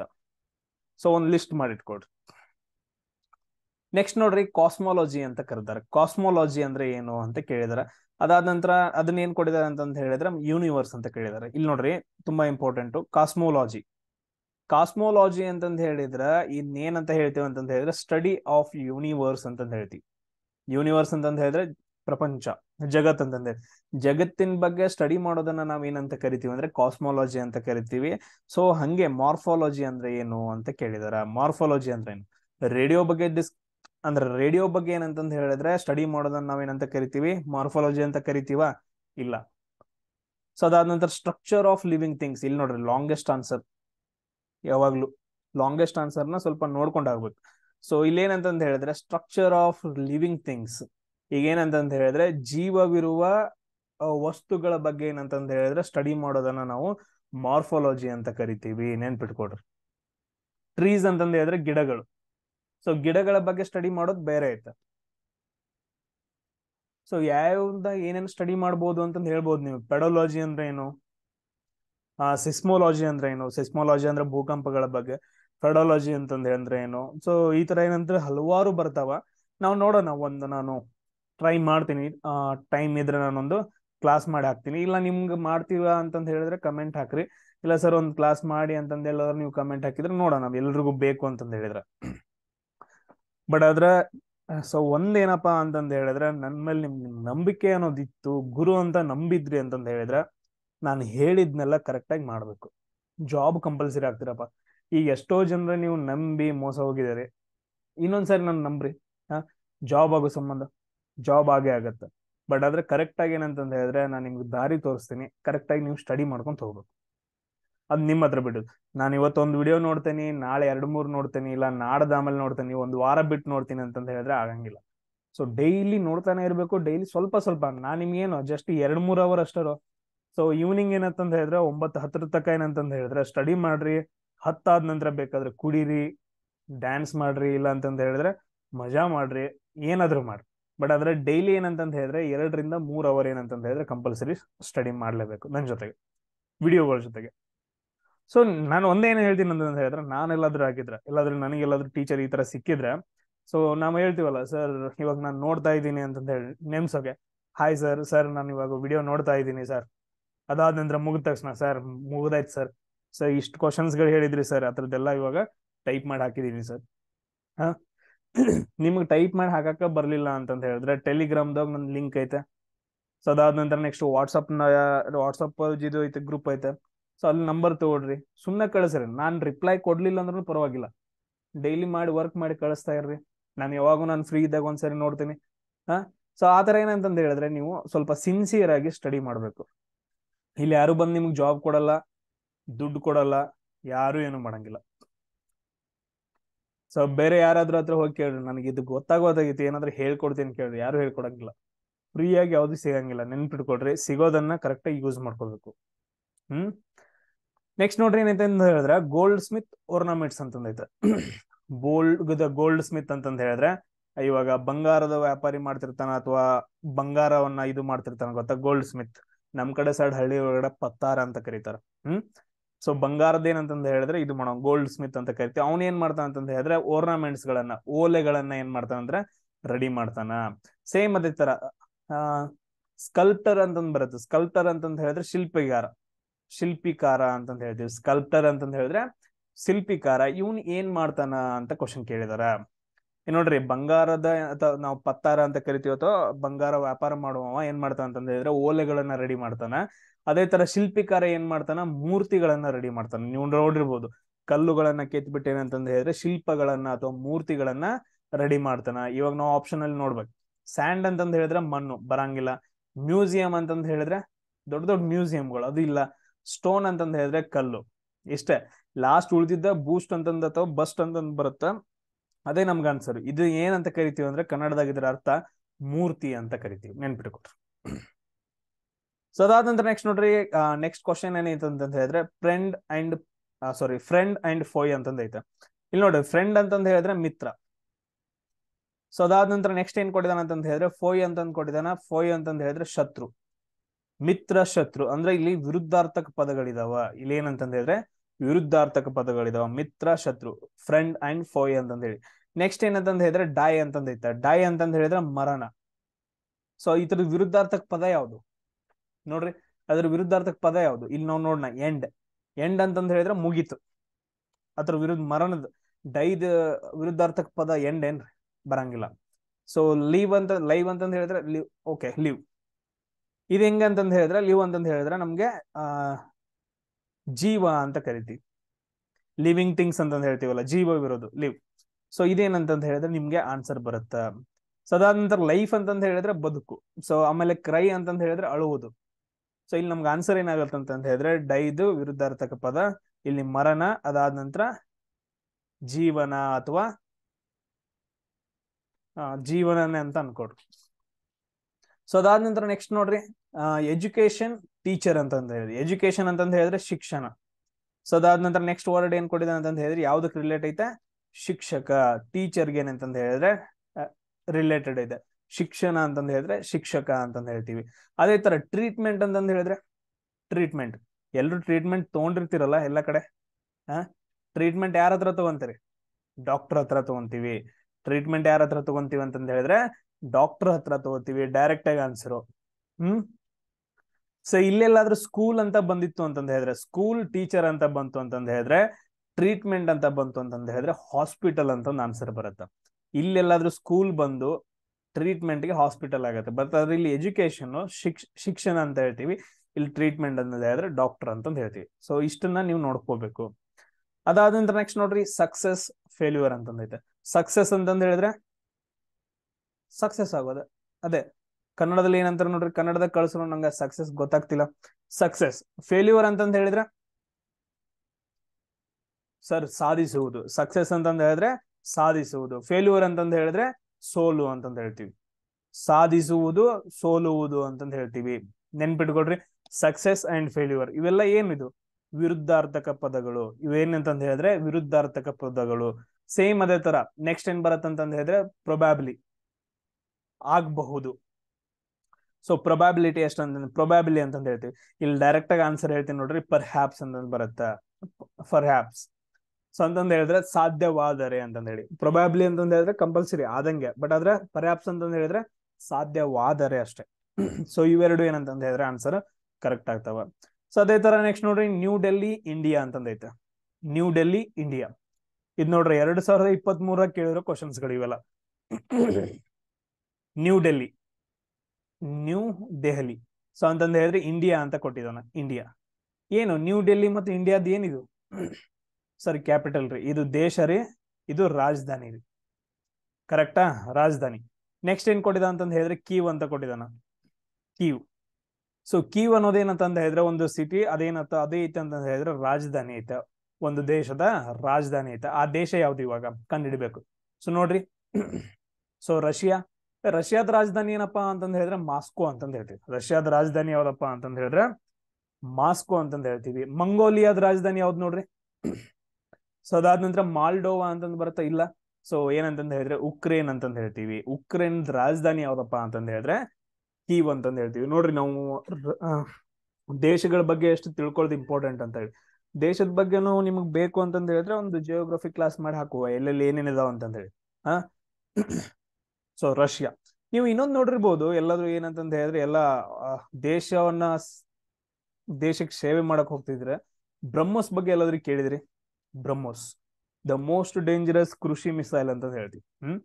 ಸೊ ಒಂದು ಲಿಸ್ಟ್ ಮಾಡಿಟ್ಕೊಡ್ರಿ ನೆಕ್ಸ್ಟ್ ನೋಡ್ರಿ ಕಾಸ್ಮಾಲಜಿ ಅಂತ ಕರೀತಾರೆ ಕಾಸ್ಮಾಲಜಿ ಅಂದ್ರೆ ಏನು ಅಂತ ಕೇಳಿದಾರೆ ಅದಾದ ನಂತರ ಅದನ್ನ ಏನ್ ಕೊಡಿದಾರೆ ಅಂತ ಹೇಳಿದ್ರೆ ಯೂನಿವರ್ಸ್ ಅಂತ ಕೇಳಿದಾರೆ ಇಲ್ಲಿ ನೋಡ್ರಿ ತುಂಬಾ ಇಂಪಾರ್ಟೆಂಟ್ ಕಾಸ್ಮೋಲಾಜಿ ಕಾಸ್ಮೋಲಾಜಿ ಅಂತಂದು ಹೇಳಿದ್ರ ಇನ್ನೇನಂತ ಹೇಳ್ತೇವೆ ಅಂತ ಹೇಳಿದ್ರೆ ಸ್ಟಡಿ ಆಫ್ ಯೂನಿವರ್ಸ್ ಅಂತಂದು ಹೇಳ್ತೀವಿ ಯೂನಿವರ್ಸ್ ಅಂತಂದ್ರೆ ಹೇಳಿದ್ರೆ ಪ್ರಪಂಚ ಜಗತ್ ಅಂತಂದ್ರೆ ಜಗತ್ತಿನ ಬಗ್ಗೆ ಸ್ಟಡಿ ಮಾಡೋದನ್ನ ನಾವೇನಂತ ಕರಿತೀವಿ ಅಂದ್ರೆ ಕಾಸ್ಮಾಲಜಿ ಅಂತ ಕರಿತೀವಿ ಸೊ ಹಂಗೆ ಮಾರ್ಫಾಲಜಿ ಅಂದ್ರೆ ಏನು ಅಂತ ಕೇಳಿದಾರ ಮಾರ್ಫಾಲಜಿ ಅಂದ್ರೆ ಏನು ರೇಡಿಯೋ ಬಗ್ಗೆ ಡಿಸ್ ಅಂದ್ರೆ ರೇಡಿಯೋ ಬಗ್ಗೆ ಏನಂತಂದ್ ಹೇಳಿದ್ರೆ ಸ್ಟಡಿ ಮಾಡೋದನ್ನ ನಾವೇನಂತ ಕರಿತೀವಿ ಮಾರ್ಫಾಲಜಿ ಅಂತ ಕರಿತೀವ ಇಲ್ಲ ಸೊ ಅದಾದ ನಂತರ ಸ್ಟ್ರಕ್ಚರ್ ಆಫ್ ಲಿವಿಂಗ್ ಥಿಂಗ್ಸ್ ಇಲ್ಲಿ ನೋಡ್ರಿ ಲಾಂಗೆಸ್ಟ್ ಆನ್ಸರ್ ಯಾವಾಗ್ಲೂ ಲಾಂಗೆಸ್ಟ್ ಆನ್ಸರ್ನ ಸ್ವಲ್ಪ ನೋಡ್ಕೊಂಡಾಗ್ಬೇಕು ಸೊ ಇಲ್ಲೇನಂತ ಹೇಳಿದ್ರೆ ಸ್ಟ್ರಕ್ಚರ್ ಆಫ್ ಲಿವಿಂಗ್ ಥಿಂಗ್ಸ್ ಈಗೇನಂತಂತ ಹೇಳಿದ್ರೆ ಜೀವವಿರುವ ವಸ್ತುಗಳ ಬಗ್ಗೆ ಏನಂತ ಹೇಳಿದ್ರೆ ಸ್ಟಡಿ ಮಾಡೋದನ್ನ ನಾವು ಮಾರ್ಫಾಲಜಿ ಅಂತ ಕರಿತೀವಿ ನೆನ್ಪಿಟ್ಕೊಡ್ರಿ ಟ್ರೀಸ್ ಅಂತಂದು ಹೇಳಿದ್ರೆ ಗಿಡಗಳು ಸೊ ಗಿಡಗಳ ಬಗ್ಗೆ ಸ್ಟಡಿ ಮಾಡೋದು ಬೇರೆ ಐತೆ ಸೊ ಯಾವ್ದ ಏನೇನು ಸ್ಟಡಿ ಮಾಡ್ಬೋದು ಅಂತಂದು ಹೇಳ್ಬೋದು ನೀವು ಪೆಡೋಲಜಿ ಅಂದ್ರೆ ಏನು ಸಿಸ್ಮೋಲಾಜಿ ಅಂದ್ರೆ ಏನು ಸಿಸ್ಮೋಲಾಜಿ ಅಂದ್ರೆ ಭೂಕಂಪಗಳ ಬಗ್ಗೆ ಫ್ರಡಾಲಜಿ ಅಂತಂದ್ರೆ ಅಂದ್ರೆ ಏನು ಸೊ ಈ ತರ ಏನಂದ್ರೆ ಹಲವಾರು ಬರ್ತಾವ ನಾವು ನೋಡೋಣ ಒಂದು ನಾನು ಟ್ರೈ ಮಾಡ್ತೀನಿ ಟೈಮ್ ಇದ್ರೆ ನಾನೊಂದು ಕ್ಲಾಸ್ ಮಾಡಿ ಹಾಕ್ತೀನಿ ಇಲ್ಲ ನಿಮ್ಗೆ ಮಾಡ್ತೀವ ಅಂತಂದು ಹೇಳಿದ್ರೆ ಕಮೆಂಟ್ ಹಾಕ್ರಿ ಇಲ್ಲ ಸರ್ ಒಂದು ಕ್ಲಾಸ್ ಮಾಡಿ ಅಂತಂದು ಹೇಳಿದ್ರೆ ನೀವು ಕಮೆಂಟ್ ಹಾಕಿದ್ರೆ ನೋಡೋಣ ಎಲ್ರಿಗೂ ಬೇಕು ಅಂತಂದು ಹೇಳಿದ್ರೆ ಬಟ್ ಆದ್ರ ಸೊ ಒಂದೇನಪ್ಪ ಅಂತಂದ ಹೇಳಿದ್ರೆ ನನ್ನ ಮೇಲೆ ನಿಮ್ಗೆ ನಂಬಿಕೆ ಅನ್ನೋದಿತ್ತು ಗುರು ಅಂತ ನಂಬಿದ್ರಿ ಅಂತಂದು ಹೇಳಿದ್ರೆ ನಾನು ಹೇಳಿದ್ನೆಲ್ಲ ಕರೆಕ್ಟಾಗಿ ಮಾಡಬೇಕು ಜಾಬ್ ಕಂಪಲ್ಸರಿ ಆಗ್ತಿರಪ್ಪ ಈಗ ಎಷ್ಟೋ ಜನರ ನೀವು ನಂಬಿ ಮೋಸ ಹೋಗಿದ್ದಾರೆ ಇನ್ನೊಂದ್ಸರಿ ನಾನು ನಂಬ್ರಿ ಹಾ ಜಾಬ್ ಆಗೋ ಸಂಬಂಧ ಜಾಬ್ ಆಗೇ ಆಗತ್ತೆ ಬಟ್ ಆದ್ರೆ ಕರೆಕ್ಟಾಗಿ ಏನಂತಂದ ಹೇಳಿದ್ರೆ ನಾನು ನಿಮ್ಗೆ ದಾರಿ ತೋರಿಸ್ತೀನಿ ಕರೆಕ್ಟಾಗಿ ನೀವು ಸ್ಟಡಿ ಮಾಡ್ಕೊಂತ ಹೋಗ್ಬೇಕು ಅದು ನಿಮ್ಮ ಹತ್ರ ಬಿಡುದು ನಾನು ಇವತ್ತೊಂದು ವಿಡಿಯೋ ನೋಡ್ತೇನೆ ನಾಳೆ ಎರಡು ಮೂರು ನೋಡ್ತೇನೆ ಇಲ್ಲ ನಾಡ್ದ ಆಮೇಲೆ ನೋಡ್ತೇನೆ ಒಂದು ವಾರ ಬಿಟ್ಟು ನೋಡ್ತೀನಿ ಅಂತಂದು ಹೇಳಿದ್ರೆ ಆಗಂಗಿಲ್ಲ ಸೊ ಡೈಲಿ ನೋಡ್ತಾನೆ ಇರಬೇಕು ಡೈಲಿ ಸ್ವಲ್ಪ ಸ್ವಲ್ಪ ನಾನು ನಿಮ್ಗೇನು ಜಸ್ಟ್ ಎರಡು ಮೂರು ಅವರ್ ಅಷ್ಟರೋ ಸೊ ಈವ್ನಿಂಗ್ ಏನಂತಂದ ಹೇಳಿದ್ರೆ ಒಂಬತ್ತು ಹತ್ತರ ತಕ್ಕ ಏನಂತಂದ ಹೇಳಿದ್ರೆ ಸ್ಟಡಿ ಮಾಡ್ರಿ ಹತ್ತಾದ ನಂತರ ಬೇಕಾದ್ರೆ ಕುಡೀರಿ ಡ್ಯಾನ್ಸ್ ಮಾಡ್ರಿ ಇಲ್ಲ ಅಂತಂದ ಹೇಳಿದ್ರೆ ಮಜಾ ಮಾಡ್ರಿ ಏನಾದ್ರು ಮಾಡ್ರಿ ಬಟ್ ಆದ್ರೆ ಡೈಲಿ ಏನಂತಂದ ಹೇಳಿದ್ರೆ ಎರಡರಿಂದ ಮೂರ್ ಅವರ್ ಏನಂತಂದ ಹೇಳಿದ್ರೆ ಕಂಪಲ್ಸರಿ ಸ್ಟಡಿ ಮಾಡ್ಲೇಬೇಕು ನನ್ನ ಜೊತೆಗೆ ವಿಡಿಯೋಗಳ ಜೊತೆಗೆ ಸೊ ನಾನು ಏನು ಹೇಳ್ತೀನಿ ಅಂತ ಹೇಳಿದ್ರೆ ನಾನು ಎಲ್ಲಾದ್ರೂ ಹಾಕಿದ್ರೆ ಎಲ್ಲಾದ್ರೂ ಎಲ್ಲಾದ್ರೂ ಟೀಚರ್ ಈ ತರ ಸಿಕ್ಕಿದ್ರೆ ಸೊ ನಾವು ಹೇಳ್ತೀವಲ್ಲ ಸರ್ ಇವಾಗ ನಾನು ನೋಡ್ತಾ ಇದ್ದೀನಿ ಅಂತಂದ ಹೇಳಿ ನೆಮ್ಸೋಕೆ ಹಾಯ್ ಸರ್ ಸರ್ ನಾನು ಇವಾಗ ವಿಡಿಯೋ ನೋಡ್ತಾ ಇದ್ದೀನಿ ಸರ್ ಅದಾದ ನಂತರ ಮುಗಿದ ತಕ್ಷಣ ಸರ್ ಮುಗಿದಾಯ್ತು ಸರ್ ಸರ್ ಇಷ್ಟು ಗಳು ಹೇಳಿದ್ರಿ ಸರ್ ಅದ್ರದ್ದೆಲ್ಲ ಇವಾಗ ಟೈಪ್ ಮಾಡಿ ಹಾಕಿದೀನಿ ಸರ್ ಹಾ ನಿಮಗೆ ಟೈಪ್ ಮಾಡಿ ಹಾಕಾಕ ಬರಲಿಲ್ಲ ಅಂತ ಹೇಳಿದ್ರೆ ಟೆಲಿಗ್ರಾಮ್ದಾಗ ನನ್ನ ಲಿಂಕ್ ಐತೆ ಸೊ ಅದಾದ ನಂತರ ನೆಕ್ಸ್ಟ್ ನ ವಾಟ್ಸಪ್ ಇದು ಐತೆ ಗ್ರೂಪ್ ಐತೆ ಸೊ ಅಲ್ಲಿ ನಂಬರ್ ತಗೊಳ್ರಿ ಸುಮ್ಮನೆ ಕಳಿಸ್ರಿ ನಾನು ರಿಪ್ಲೈ ಕೊಡ್ಲಿಲ್ಲ ಅಂದ್ರೂ ಪರವಾಗಿಲ್ಲ ಡೈಲಿ ಮಾಡಿ ವರ್ಕ್ ಮಾಡಿ ಕಳಿಸ್ತಾ ಇರ್ರಿ ನಾನು ಯಾವಾಗೂ ನಾನು ಫ್ರೀ ಇದ್ದಾಗ ಒಂದ್ಸರಿ ನೋಡ್ತೀನಿ ಹಾ ಸೊ ಆತರ ಥರ ಹೇಳಿದ್ರೆ ನೀವು ಸ್ವಲ್ಪ ಸಿನ್ಸಿಯರ್ ಆಗಿ ಸ್ಟಡಿ ಮಾಡಬೇಕು ಇಲ್ಲಿ ಯಾರು ಬಂದು ನಿಮ್ಗೆ ಜಾಬ್ ಕೊಡಲ್ಲ ದುಡ್ಡು ಕೊಡಲ್ಲ ಯಾರು ಏನು ಮಾಡಂಗಿಲ್ಲ ಸೊ ಬೇರೆ ಯಾರಾದ್ರೂ ಹತ್ರ ಹೋಗಿ ಕೇಳ್ರಿ ನನಗೆ ಇದು ಗೊತ್ತಾಗೋದಾಗಿತ್ತು ಏನಾದ್ರೂ ಹೇಳ್ಕೊಡ್ತೀನಿ ಕೇಳ್ರಿ ಯಾರು ಹೇಳ್ಕೊಡಂಗಿಲ್ಲ ಫ್ರೀಯಾಗಿ ಯಾವ್ದು ಸಿಗಂಗಿಲ್ಲ ನೆನ್ಪಿಟ್ಕೊಡ್ರಿ ಸಿಗೋದನ್ನ ಕರೆಕ್ಟಾಗಿ ಯೂಸ್ ಮಾಡ್ಕೋಬೇಕು ಹ್ಮ್ ನೆಕ್ಸ್ಟ್ ನೋಡ್ರಿ ಏನೈತೆ ಅಂತ ಹೇಳಿದ್ರೆ ಗೋಲ್ಡ್ ಸ್ಮಿತ್ ಓರ್ನಮೆಂಟ್ಸ್ ಅಂತಂದೈತೆ ಬೋಲ್ಡ್ ಗೋಲ್ಡ್ ಸ್ಮಿತ್ ಅಂತಂದ ಹೇಳಿದ್ರೆ ಇವಾಗ ಬಂಗಾರದ ವ್ಯಾಪಾರಿ ಮಾಡ್ತಿರ್ತಾನ ಅಥವಾ ಬಂಗಾರವನ್ನ ಇದು ಮಾಡ್ತಿರ್ತಾನ ಗೊತ್ತಾ ಗೋಲ್ಡ್ ಸ್ಮಿತ್ ನಮ್ ಕಡೆ ಸೈಡ್ ಹಳ್ಳಿ ಒಳಗಡೆ ಪತ್ತಾರ ಅಂತ ಕರೀತಾರ ಹ್ಮ್ ಸೊ ಬಂಗಾರದ ಏನಂತಂದ ಹೇಳಿದ್ರೆ ಇದು ಮಾಡೋ ಗೋಲ್ಡ್ ಸ್ಮಿತ್ ಅಂತ ಕರಿತೀವಿ ಅವ್ನ ಏನ್ ಮಾಡ್ತಾನ ಅಂತ ಹೇಳಿದ್ರೆ ಓರ್ನಮೆಂಟ್ಸ್ ಗಳನ್ನ ಓಲೆಗಳನ್ನ ಏನ್ ಮಾಡ್ತಾನ ಅಂದ್ರೆ ರೆಡಿ ಮಾಡ್ತಾನ ಸೇಮ್ ಅದೇ ತರ ಸ್ಕಲ್ಪ್ಟರ್ ಅಂತಂದ್ ಬರುತ್ತೆ ಸ್ಕಲ್ಪ್ಟರ್ ಅಂತಂದ್ ಹೇಳಿದ್ರೆ ಶಿಲ್ಪಿಗಾರ ಶಿಲ್ಪಿಕಾರ ಅಂತಂದ್ ಹೇಳ್ತೀವಿ ಸ್ಕಲ್ಪ್ಟರ್ ಅಂತ ಹೇಳಿದ್ರೆ ಶಿಲ್ಪಿಕಾರ ಇವನ್ ಏನ್ ಮಾಡ್ತಾನ ಅಂತ ಕ್ವಶನ್ ಕೇಳಿದಾರ ನೋಡ್ರಿ ಬಂಗಾರದ ಅಥವಾ ನಾವು ಪತ್ತಾರ ಅಂತ ಕರಿತೀವಿ ಬಂಗಾರ ವ್ಯಾಪಾರ ಮಾಡುವವ ಏನ್ ಮಾಡ್ತಾನ ಅಂತ ಹೇಳಿದ್ರೆ ಓಲೆಗಳನ್ನ ರೆಡಿ ಮಾಡ್ತಾನ ಅದೇ ತರ ಶಿಲ್ಪಿಕಾರ ಏನ್ ಮಾಡ್ತಾನ ಮೂರ್ತಿಗಳನ್ನ ರೆಡಿ ಮಾಡ್ತಾನ ನೀವು ನೋಡಿರ್ಬೋದು ಕಲ್ಲುಗಳನ್ನ ಕೆತ್ಬಿಟ್ಟು ಏನಂತಂದ ಹೇಳಿದ್ರೆ ಶಿಲ್ಪಗಳನ್ನ ಅಥವಾ ಮೂರ್ತಿಗಳನ್ನ ರೆಡಿ ಮಾಡ್ತಾನ ಇವಾಗ ನಾವು ಆಪ್ಷನ್ ಅಲ್ಲಿ ನೋಡ್ಬೇಕು ಸ್ಯಾಂಡ್ ಅಂತಂದ ಹೇಳಿದ್ರೆ ಮಣ್ಣು ಬರಂಗಿಲ್ಲ ಮ್ಯೂಸಿಯಂ ಅಂತಂದ ಹೇಳಿದ್ರೆ ದೊಡ್ಡ ದೊಡ್ಡ ಮ್ಯೂಸಿಯಂಗಳು ಅದು ಇಲ್ಲ ಸ್ಟೋನ್ ಅಂತಂದ ಹೇಳಿದ್ರೆ ಕಲ್ಲು ಇಷ್ಟೇ ಲಾಸ್ಟ್ ಉಳಿದಿದ್ದ ಬೂಸ್ಟ್ ಅಂತಂದ ಅಥವಾ ಬಸ್ಟ್ ಅಂತಂದ್ ಬರುತ್ತ ಅದೇ ನಮ್ಗೆ ಅನ್ಸರ್ ಇದು ಏನಂತ ಕರಿತೀವಿ ಅಂದ್ರೆ ಕನ್ನಡದಾಗ ಇದರ ಅರ್ಥ ಮೂರ್ತಿ ಅಂತ ಕರಿತೀವಿ ನೆನ್ಪಿಟ್ಕೊಟ್ರಿ ಸೊ ಅದಾದ ನಂತರ ನೆಕ್ಸ್ಟ್ ನೋಡ್ರಿ ನೆಕ್ಸ್ಟ್ ಕ್ವಶನ್ ಏನೈತೆ ಅಂತ ಹೇಳಿದ್ರೆ friend and sorry friend and foe ಅಂತಂದೈತೆ ಐತೆ ಇಲ್ಲಿ ನೋಡ್ರಿ ಫ್ರೆಂಡ್ ಅಂತಂದ ಹೇಳಿದ್ರೆ ಮಿತ್ರ ಸೊ ಅದಾದ ನಂತರ ನೆಕ್ಸ್ಟ್ ಏನ್ ಕೊಟ್ಟಿದಾನ ಅಂತ ಹೇಳಿದ್ರೆ ಫೋಯ್ ಅಂತಂದ್ ಕೊಟ್ಟಿದಾನ ಫೋಯ್ ಅಂತ ಹೇಳಿದ್ರೆ ಶತ್ರು ಮಿತ್ರ ಶತ್ರು ಅಂದ್ರೆ ಇಲ್ಲಿ ವಿರುದ್ಧಾರ್ಥಕ ಪದಗಳಿದಾವ ಇಲ್ಲಿ ಏನಂತಂದ ಹೇಳಿದ್ರೆ ವಿರುದ್ಧಾರ್ಥಕ ಪದಗಳಿದಾವ ಮಿತ್ರ ಶತ್ರು ಫ್ರೆಂಡ್ ಅಂಡ್ ಫೋಯ್ ಅಂತ ಹೇಳಿ ನೆಕ್ಸ್ಟ್ ಏನಂತಂದ ಹೇಳಿದ್ರೆ ಡೈ ಅಂತಂದ ಐತ ಡೈ ಅಂತಂದ ಹೇಳಿದ್ರೆ ಮರಣ ಸೊ ಇದ್ರದ ವಿರುದ್ಧಾರ್ಥಕ ಪದ ಯಾವುದು ನೋಡ್ರಿ ಅದ್ರ ವಿರುದ್ಧಾರ್ಥಕ ಪದ ಯಾವುದು ಇಲ್ಲಿ ನಾವು ನೋಡೋಣ ಎಂಡ್ ಎಂಡ್ ಅಂತಂದ ಹೇಳಿದ್ರೆ ಮುಗಿತು ಅದ್ರ ವಿರುದ್ಧ ಮರಣದ ಡೈದ ವಿರುದ್ಧಾರ್ಥಕ ಪದ ಎಂಡ್ ಏನ್ರಿ ಬರಂಗಿಲ್ಲ ಸೊ ಲೀವ್ ಅಂತ ಲೈವ್ ಅಂತಂದೇಳಿದ್ರೆ ಹೇಳಿದ್ರೆ ಲೀವ್ ಓಕೆ ಲೀವ್ ಇದು ಹೆಂಗಂತಂದು ಹೇಳಿದ್ರೆ ಲೀವ್ ಅಂತಂದು ಹೇಳಿದ್ರೆ ನಮಗೆ ಜೀವ ಅಂತ ಕರಿತೀವಿ ಲಿವಿಂಗ್ ಥಿಂಗ್ಸ್ ಅಂತ ಹೇಳ್ತೀವಲ್ಲ ಜೀವವಿರೋದು ಲಿವ್ ಸೊ ಇದೇನಂತ ಹೇಳಿದ್ರೆ ನಿಮ್ಗೆ ಆನ್ಸರ್ ಬರುತ್ತ ಸೊ ಅದಾದ ನಂತರ ಲೈಫ್ ಅಂತ ಹೇಳಿದ್ರೆ ಬದುಕು ಸೊ ಆಮೇಲೆ ಕ್ರೈ ಅಂತ ಹೇಳಿದ್ರೆ ಅಳುವುದು ಸೊ ಇಲ್ಲಿ ನಮ್ಗೆ ಆನ್ಸರ್ ಏನಾಗುತ್ತೆ ಅಂತ ಹೇಳಿದ್ರೆ ಡೈದು ವಿರುದ್ಧಾರ್ಥಕ ಪದ ಇಲ್ಲಿ ಮರಣ ಅದಾದ ನಂತರ ಜೀವನ ಅಥವಾ ಜೀವನನೇ ಅಂತ ಅನ್ಕೊಡ್ರಿ ಸೊ ಅದಾದ ನಂತರ ನೆಕ್ಸ್ಟ್ ನೋಡ್ರಿ ಎಜುಕೇಶನ್ ಟೀಚರ್ ಅಂತಂದು ಎಜುಕೇಶನ್ ಅಂತಂದು ಹೇಳಿದ್ರೆ ಶಿಕ್ಷಣ ಸೊ ಅದಾದ ನಂತರ ನೆಕ್ಸ್ಟ್ ವರ್ಡ್ ಏನ್ ಕೊಟ್ಟಿದೆ ಅಂತಂದ ಹೇಳಿದ್ರೆ ಯಾವ್ದಕ್ ರಿಲೇಟ್ ಐತೆ ಶಿಕ್ಷಕ ಗೆ ಏನಂತಂದ ಹೇಳಿದ್ರೆ ರಿಲೇಟೆಡ್ ಇದೆ ಶಿಕ್ಷಣ ಅಂತಂದ ಹೇಳಿದ್ರೆ ಶಿಕ್ಷಕ ಅಂತಂದ ಹೇಳ್ತೀವಿ ಅದೇ ತರ ಟ್ರೀಟ್ಮೆಂಟ್ ಅಂತಂದು ಹೇಳಿದ್ರೆ ಟ್ರೀಟ್ಮೆಂಟ್ ಎಲ್ಲರೂ ಟ್ರೀಟ್ಮೆಂಟ್ ತೊಗೊಂಡಿರ್ತೀರಲ್ಲ ಎಲ್ಲ ಕಡೆ ಹಾ ಟ್ರೀಟ್ಮೆಂಟ್ ಯಾರ ಹತ್ರ ತಗೊಂತೀರಿ ಡಾಕ್ಟರ್ ಹತ್ರ ತಗೊಂತೀವಿ ಟ್ರೀಟ್ಮೆಂಟ್ ಯಾರ ಹತ್ರ ತಗೊಂತೀವಿ ಅಂತಂದ ಹೇಳಿದ್ರೆ ಡಾಕ್ಟರ್ ಹತ್ರ ತಗೋತೀವಿ ಡೈರೆಕ್ಟ್ ಆಗಿ ಆನ್ಸರು ಹ್ಮ್ ಸೊ ಇಲ್ಲೆಲ್ಲಾದ್ರೂ ಸ್ಕೂಲ್ ಅಂತ ಬಂದಿತ್ತು ಅಂತಂದ ಹೇಳಿದ್ರೆ ಸ್ಕೂಲ್ ಟೀಚರ್ ಅಂತ ಬಂತು ಅಂತಂದ ಹೇಳಿದ್ರೆ ಟ್ರೀಟ್ಮೆಂಟ್ ಅಂತ ಬಂತು ಅಂತಂದ ಹೇಳಿದ್ರೆ ಹಾಸ್ಪಿಟಲ್ ಅಂತ ಒಂದು ಆನ್ಸರ್ ಬರುತ್ತೆ ಇಲ್ಲೆಲ್ಲಾದ್ರೂ ಸ್ಕೂಲ್ ಬಂದು ಗೆ ಹಾಸ್ಪಿಟಲ್ ಆಗುತ್ತೆ ಬಟ್ ಅದ್ರ ಇಲ್ಲಿ ಎಜುಕೇಶನ್ ಶಿಕ್ಷ ಶಿಕ್ಷಣ ಅಂತ ಹೇಳ್ತೀವಿ ಇಲ್ಲಿ ಟ್ರೀಟ್ಮೆಂಟ್ ಅಂತ ಹೇಳಿದ್ರೆ ಡಾಕ್ಟರ್ ಅಂತಂದು ಹೇಳ್ತೀವಿ ಸೊ ಇಷ್ಟನ್ನ ನೀವು ನೋಡ್ಕೋಬೇಕು ಅದಾದ ನಂತರ ನೆಕ್ಸ್ಟ್ ನೋಡ್ರಿ ಸಕ್ಸಸ್ ಫೇಲ್ಯೂರ್ ಅಂತಂದೈತೆ ಸಕ್ಸಸ್ ಅಂತಂದು ಹೇಳಿದ್ರೆ ಸಕ್ಸಸ್ ಆಗೋದೆ ಅದೇ ಕನ್ನಡದಲ್ಲಿ ಏನಂತಾರೆ ನೋಡ್ರಿ ಕನ್ನಡದ ಕಳ್ಸೋ ನಂಗೆ ಸಕ್ಸಸ್ ಗೊತ್ತಾಗ್ತಿಲ್ಲ ಸಕ್ಸೆಸ್ ಫೇಲ್ಯೂರ್ ಅಂತಂದ್ ಹೇಳಿದ್ರೆ ಸರ್ ಸಾಧಿಸುವುದು ಸಕ್ಸೆಸ್ ಅಂತಂದ್ರೆ ಹೇಳಿದ್ರೆ ಸಾಧಿಸುವುದು ಫೇಲ್ಯೂರ್ ಅಂತಂದ ಹೇಳಿದ್ರೆ ಸೋಲು ಅಂತಂದ ಹೇಳ್ತೀವಿ ಸಾಧಿಸುವುದು ಸೋಲುವುದು ಅಂತಂದ ಹೇಳ್ತೀವಿ ನೆನ್ಪಿಟ್ಕೊಡ್ರಿ ಸಕ್ಸೆಸ್ ಅಂಡ್ ಫೇಲ್ಯೂರ್ ಇವೆಲ್ಲ ಇದು ವಿರುದ್ಧಾರ್ಥಕ ಪದಗಳು ಇವೇನಂತಂದ ಹೇಳಿದ್ರೆ ವಿರುದ್ಧಾರ್ಥಕ ಪದಗಳು ಸೇಮ್ ಅದೇ ತರ ನೆಕ್ಸ್ಟ್ ಏನ್ ಬರತ್ತಂತಂದ್ರೆ ಹೇಳಿದ್ರೆ ಪ್ರೊಬ್ಯಾಬ್ಲಿ ಆಗಬಹುದು ಸೊ ಪ್ರೊಬಾಬಿಲಿಟಿ ಎಷ್ಟು ಅಂತಂದ್ರೆ ಪ್ರೊಬಾಬಿಲಿ ಅಂತ ಹೇಳ್ತೀವಿ ಇಲ್ಲಿ ಡೈರೆಕ್ಟ್ ಆಗಿ ಆನ್ಸರ್ ಹೇಳ್ತೀನಿ ನೋಡ್ರಿ ಪರ್ ಹ್ಯಾಪ್ಸ್ ಅಂತಂದು ಬರುತ್ತೆ ಫರ್ ಹ್ಯಾಪ್ಸ್ ಸೊ ಅಂತಂದ ಹೇಳಿದ್ರೆ ಸಾಧ್ಯವಾದರೆ ಅಂತಂದೇಳಿ ಹೇಳಿ ಪ್ರೊಬಾಬಿಲಿ ಅಂತಂದ ಹೇಳಿದ್ರೆ ಕಂಪಲ್ಸರಿ ಆದಂಗೆ ಬಟ್ ಆದ್ರೆ ಹ್ಯಾಪ್ಸ್ ಅಂತಂದ ಹೇಳಿದ್ರೆ ಸಾಧ್ಯವಾದರೆ ಅಷ್ಟೇ ಸೊ ಇವೆರಡು ಏನಂತ ಹೇಳಿದ್ರೆ ಆನ್ಸರ್ ಕರೆಕ್ಟ್ ಆಗ್ತಾವ ಸೊ ಅದೇ ತರ ನೆಕ್ಸ್ಟ್ ನೋಡ್ರಿ ನ್ಯೂ ಡೆಲ್ಲಿ ಇಂಡಿಯಾ ಅಂತಂದೈತೆ ನ್ಯೂ ಡೆಲ್ಲಿ ಇಂಡಿಯಾ ಇದು ನೋಡ್ರಿ ಎರಡ್ ಸಾವಿರದ ಇಪ್ಪತ್ತ್ ಮೂರ ಕೇಳಿರೋ ಗಳು ಇವೆಲ್ಲ New Delhi New Delhi so ಅಂತಂದು ಹೇಳಿದ್ರೆ ಇಂಡಿಯಾ ಅಂತ ಕೊಟ್ಟಿದ್ದಾನೆ ಇಂಡಿಯಾ ಏನು ನ್ಯೂ ಡೆಲ್ಲಿ ಮತ್ತು ಇಂಡಿಯಾದ ಏನಿದು ಸರಿ ಕ್ಯಾಪಿಟಲ್ ರೀ ಇದು ದೇಶ ರೀ ಇದು ರಾಜಧಾನಿ ರೀ ಕರೆಕ್ಟಾ ರಾಜಧಾನಿ ನೆಕ್ಸ್ಟ್ ಏನ್ ಕೊಟ್ಟಿದ ಅಂತಂದು ಹೇಳಿದ್ರೆ ಕೀವ್ ಅಂತ ಕೊಟ್ಟಿದ್ದಾನ ಕೀವ್ ಸೊ ಕೀವ್ ಅನ್ನೋದೇನಂತ ಹೇಳಿದ್ರೆ ಒಂದು ಸಿಟಿ ಅದೇನತ್ತ ಅದೇ ಐತೆ ಅಂತ ಹೇಳಿದ್ರೆ ರಾಜಧಾನಿ ಐತೆ ಒಂದು ದೇಶದ ರಾಜಧಾನಿ ಐತೆ ಆ ದೇಶ ಯಾವ್ದು ಇವಾಗ ಕಂಡು ಸೊ ನೋಡ್ರಿ ಸೊ ರಷ್ಯಾ ರಷ್ಯಾದ ರಾಜಧಾನಿ ಏನಪ್ಪಾ ಅಂತಂದ್ ಹೇಳಿದ್ರೆ ಮಾಸ್ಕೋ ಅಂತ ಹೇಳ್ತೀವಿ ರಷ್ಯಾದ ರಾಜಧಾನಿ ಯಾವ್ದಪ್ಪ ಅಂತಂದ್ ಹೇಳಿದ್ರೆ ಮಾಸ್ಕೋ ಅಂತಂದ್ ಹೇಳ್ತೀವಿ ಮಂಗೋಲಿಯಾದ ರಾಜಧಾನಿ ಯಾವ್ದು ನೋಡ್ರಿ ಸೊ ಅದಾದ ನಂತರ ಮಾಲ್ಡೋವಾ ಅಂತಂದ್ ಬರ್ತಾ ಇಲ್ಲ ಸೊ ಏನಂತಂದ್ ಹೇಳಿದ್ರೆ ಉಕ್ರೇನ್ ಅಂತಂದ ಹೇಳ್ತೀವಿ ಉಕ್ರೇನ್ ರಾಜಧಾನಿ ಯಾವ್ದಪ್ಪ ಅಂತಂದ ಹೇಳಿದ್ರೆ ಕೀವ್ ಅಂತಂದ ಹೇಳ್ತೀವಿ ನೋಡ್ರಿ ನಾವು ದೇಶಗಳ ಬಗ್ಗೆ ಎಷ್ಟು ತಿಳ್ಕೊಳ್ಳೋದು ಇಂಪಾರ್ಟೆಂಟ್ ಅಂತ ಹೇಳಿ ದೇಶದ ಬಗ್ಗೆನೂ ನಿಮಗ್ ಬೇಕು ಅಂತಂದ್ರೆ ಹೇಳಿದ್ರೆ ಒಂದು ಜಿಯೋಗ್ರಫಿ ಕ್ಲಾಸ್ ಮಾಡಿ ಹಾಕುವ ಎಲ್ಲೆಲ್ಲಿ ಏನೇನಿದಾವ ಅಂತ ಹೇಳಿ ಹಾ ಸೊ ರಷ್ಯಾ ನೀವು ಇನ್ನೊಂದು ನೋಡಿರ್ಬೋದು ಎಲ್ಲಾದ್ರೂ ಏನಂತ ಹೇಳಿದ್ರೆ ಎಲ್ಲ ದೇಶವನ್ನ ದೇಶಕ್ಕೆ ಸೇವೆ ಮಾಡಕ್ ಹೋಗ್ತಿದ್ರೆ ಬ್ರಹ್ಮೋಸ್ ಬಗ್ಗೆ ಎಲ್ಲಾದ್ರೂ ಕೇಳಿದ್ರಿ BrahMos the most dangerous cruise missile ಅಂತ ಹೇಳ್ತೀವಿ ಹ್ಮ್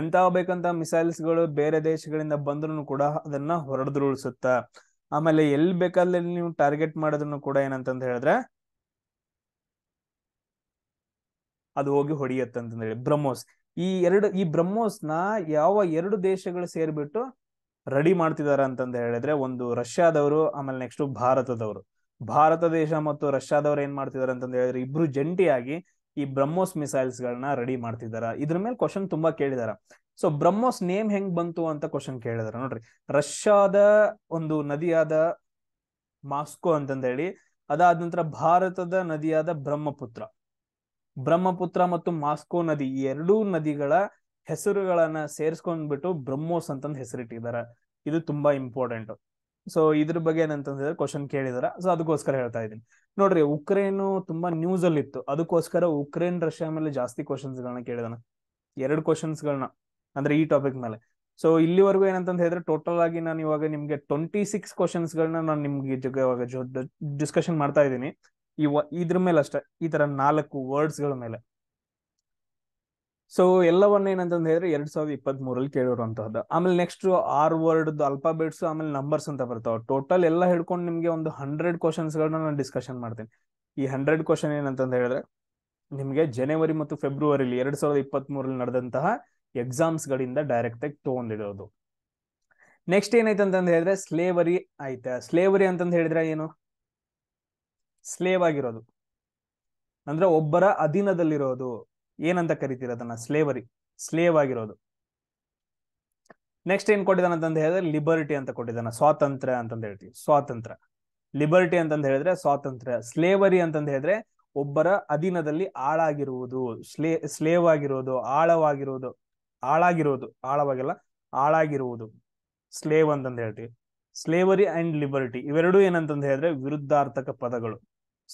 ಎಂತ ಬೇಕಂತ ಮಿಸೈಲ್ಸ್ ಗಳು ಬೇರೆ ದೇಶಗಳಿಂದ ಬಂದ್ರು ಕೂಡ ಅದನ್ನ ಹೊರಡ್ದುರುಳಿಸುತ್ತ ಆಮೇಲೆ ಎಲ್ಲಿ ಬೇಕಾದಲ್ಲಿ ನೀವು ಟಾರ್ಗೆಟ್ ಮಾಡೋದನ್ನು ಕೂಡ ಏನಂತಂದ ಹೇಳಿದ್ರೆ ಅದು ಹೋಗಿ ಹೊಡಿಯತ್ತಂತಂದೇಳಿ ಬ್ರಹ್ಮೋಸ್ ಈ ಎರಡು ಈ ಬ್ರಹ್ಮೋಸ್ ನ ಯಾವ ಎರಡು ದೇಶಗಳು ಸೇರ್ಬಿಟ್ಟು ರೆಡಿ ಮಾಡ್ತಿದಾರ ಅಂತಂದ ಹೇಳಿದ್ರೆ ಒಂದು ರಷ್ಯಾದವರು ಆಮೇಲೆ ನೆಕ್ಸ್ಟ್ ಭಾರತದವರು ಭಾರತ ದೇಶ ಮತ್ತು ರಷ್ಯಾದವ್ರು ಏನ್ ಮಾಡ್ತಿದಾರೆ ಅಂತಂದ ಹೇಳಿದ್ರೆ ಇಬ್ರು ಜಂಟಿಯಾಗಿ ಈ ಬ್ರಹ್ಮೋಸ್ ಮಿಸೈಲ್ಸ್ ಗಳನ್ನ ರೆಡಿ ಮಾಡ್ತಿದಾರ ಇದ್ರ ಮೇಲೆ ಕ್ವಶನ್ ತುಂಬಾ ಕೇಳಿದಾರ ಸೊ ಬ್ರಹ್ಮೋಸ್ ನೇಮ್ ಹೆಂಗ್ ಬಂತು ಅಂತ ಕ್ವಶನ್ ಕೇಳಿದಾರ ನೋಡ್ರಿ ರಷ್ಯಾದ ಒಂದು ನದಿಯಾದ ಮಾಸ್ಕೋ ಅಂತಂದ ಹೇಳಿ ಅದಾದ ನಂತರ ಭಾರತದ ನದಿಯಾದ ಬ್ರಹ್ಮಪುತ್ರ ಬ್ರಹ್ಮಪುತ್ರ ಮತ್ತು ಮಾಸ್ಕೋ ನದಿ ಈ ಎರಡೂ ನದಿಗಳ ಹೆಸರುಗಳನ್ನ ಸೇರಿಸ್ಕೊಂಡ್ಬಿಟ್ಟು ಬ್ರಹ್ಮೋಸ್ ಅಂತಂದು ಹೆಸರಿಟ್ಟಿದ್ದಾರೆ ಇದು ತುಂಬಾ ಇಂಪಾರ್ಟೆಂಟ್ ಸೊ ಇದ್ರ ಬಗ್ಗೆ ಏನಂತಂದ್ರೆ ಕ್ವಶನ್ ಕೇಳಿದಾರ ಸೊ ಅದಕ್ಕೋಸ್ಕರ ಹೇಳ್ತಾ ಇದ್ದೀನಿ ನೋಡ್ರಿ ಉಕ್ರೇನು ತುಂಬಾ ನ್ಯೂಸ್ ಅಲ್ಲಿ ಇತ್ತು ಅದಕ್ಕೋಸ್ಕರ ಉಕ್ರೇನ್ ರಷ್ಯಾ ಮೇಲೆ ಜಾಸ್ತಿ ಕ್ವಶನ್ಸ್ ಗಳನ್ನ ಕೇಳಿದಾನ ಎರಡು ಕ್ವಶನ್ಸ್ ಗಳನ್ನ ಅಂದ್ರೆ ಈ ಟಾಪಿಕ್ ಮೇಲೆ ಸೊ ಇಲ್ಲಿವರೆಗೂ ಏನಂತ ಹೇಳಿದ್ರೆ ಟೋಟಲ್ ಆಗಿ ನಾನು ಇವಾಗ ನಿಮ್ಗೆ ಟ್ವೆಂಟಿ ಸಿಕ್ಸ್ ಕ್ವಶನ್ಸ್ ಗಳನ್ನ ನಾನು ನಿಮ್ಗೆ ಇವಾಗ ಡಿಸ್ಕಷನ್ ಮಾಡ್ತಾ ಇದ್ದೀನಿ ಇವ ಇದ್ರ ಮೇಲೆ ಅಷ್ಟೇ ಈ ತರ ನಾಲ್ಕು ವರ್ಡ್ಸ್ ಗಳ ಮೇಲೆ ಸೊ ಏನಂತ ಹೇಳಿದ್ರೆ ಎರಡ್ ಸಾವಿರದ ಇಪ್ಪತ್ತ್ ಮೂರಲ್ಲಿ ಕೇಳಿರುವಂತಹದ್ದು ಆಮೇಲೆ ನೆಕ್ಸ್ಟ್ ಆರ್ ವರ್ಡ್ ಅಲ್ಫಾಬೆಟ್ಸ್ ಆಮೇಲೆ ನಂಬರ್ಸ್ ಅಂತ ಬರ್ತಾವ ಟೋಟಲ್ ಎಲ್ಲ ಹೇಳ್ಕೊಂಡು ನಿಮ್ಗೆ ಒಂದು ಹಂಡ್ರೆಡ್ ಕ್ವಶನ್ಸ್ ಗಳನ್ನ ನಾನು ಡಿಸ್ಕಷನ್ ಮಾಡ್ತೀನಿ ಈ ಹಂಡ್ರೆಡ್ ಕ್ವಶನ್ ಏನಂತ ಹೇಳಿದ್ರೆ ನಿಮಗೆ ಜನವರಿ ಮತ್ತು ಫೆಬ್ರವರಿಲಿ ಎರಡ್ ಸಾವಿರದ ಇಪ್ಪತ್ತ್ ಮೂರಲ್ಲಿ ನಡೆದಂತಹ ಎಕ್ಸಾಮ್ಸ್ ಗಳಿಂದ ಡೈರೆಕ್ಟ್ ಆಗಿ ತಗೊಂಡಿರೋದು ನೆಕ್ಸ್ಟ್ ಏನೈತೆ ಹೇಳಿದ್ರೆ ಸ್ಲೇವರಿ ಆಯ್ತಾ ಸ್ಲೇವರಿ ಅಂತ ಹೇಳಿದ್ರೆ ಏನು ಸ್ಲೇವ್ ಆಗಿರೋದು ಅಂದ್ರೆ ಒಬ್ಬರ ಅಧೀನದಲ್ಲಿರೋದು ಏನಂತ ಕರಿತೀರ ಅದನ್ನ ಸ್ಲೇವರಿ ಸ್ಲೇವ್ ಆಗಿರೋದು ನೆಕ್ಸ್ಟ್ ಏನ್ ಕೊಟ್ಟಿದ್ದಾನೆ ಅಂತಂದ ಹೇಳಿದ್ರೆ ಲಿಬರ್ಟಿ ಅಂತ ಕೊಟ್ಟಿದ್ದಾನೆ ಸ್ವಾತಂತ್ರ್ಯ ಅಂತಂದ ಹೇಳ್ತೀವಿ ಸ್ವಾತಂತ್ರ್ಯ ಲಿಬರ್ಟಿ ಅಂತಂದ ಹೇಳಿದ್ರೆ ಸ್ವಾತಂತ್ರ್ಯ ಸ್ಲೇವರಿ ಅಂತಂದ ಹೇಳಿದ್ರೆ ಒಬ್ಬರ ಅಧೀನದಲ್ಲಿ ಆಳಾಗಿರುವುದು ಸ್ಲೇ ಸ್ಲೇವ್ ಆಗಿರೋದು ಆಳವಾಗಿರುವುದು ಆಳಾಗಿರೋದು ಆಳವಾಗಿಲ್ಲ ಆಳಾಗಿರುವುದು ಸ್ಲೇವ್ ಅಂತಂದ ಹೇಳ್ತೀವಿ ಸ್ಲೇವರಿ ಅಂಡ್ ಲಿಬರ್ಟಿ ಇವೆರಡೂ ಏನಂತ ಹೇಳಿದ್ರೆ ವಿರುದ್ಧಾರ್ಥಕ ಪದಗಳು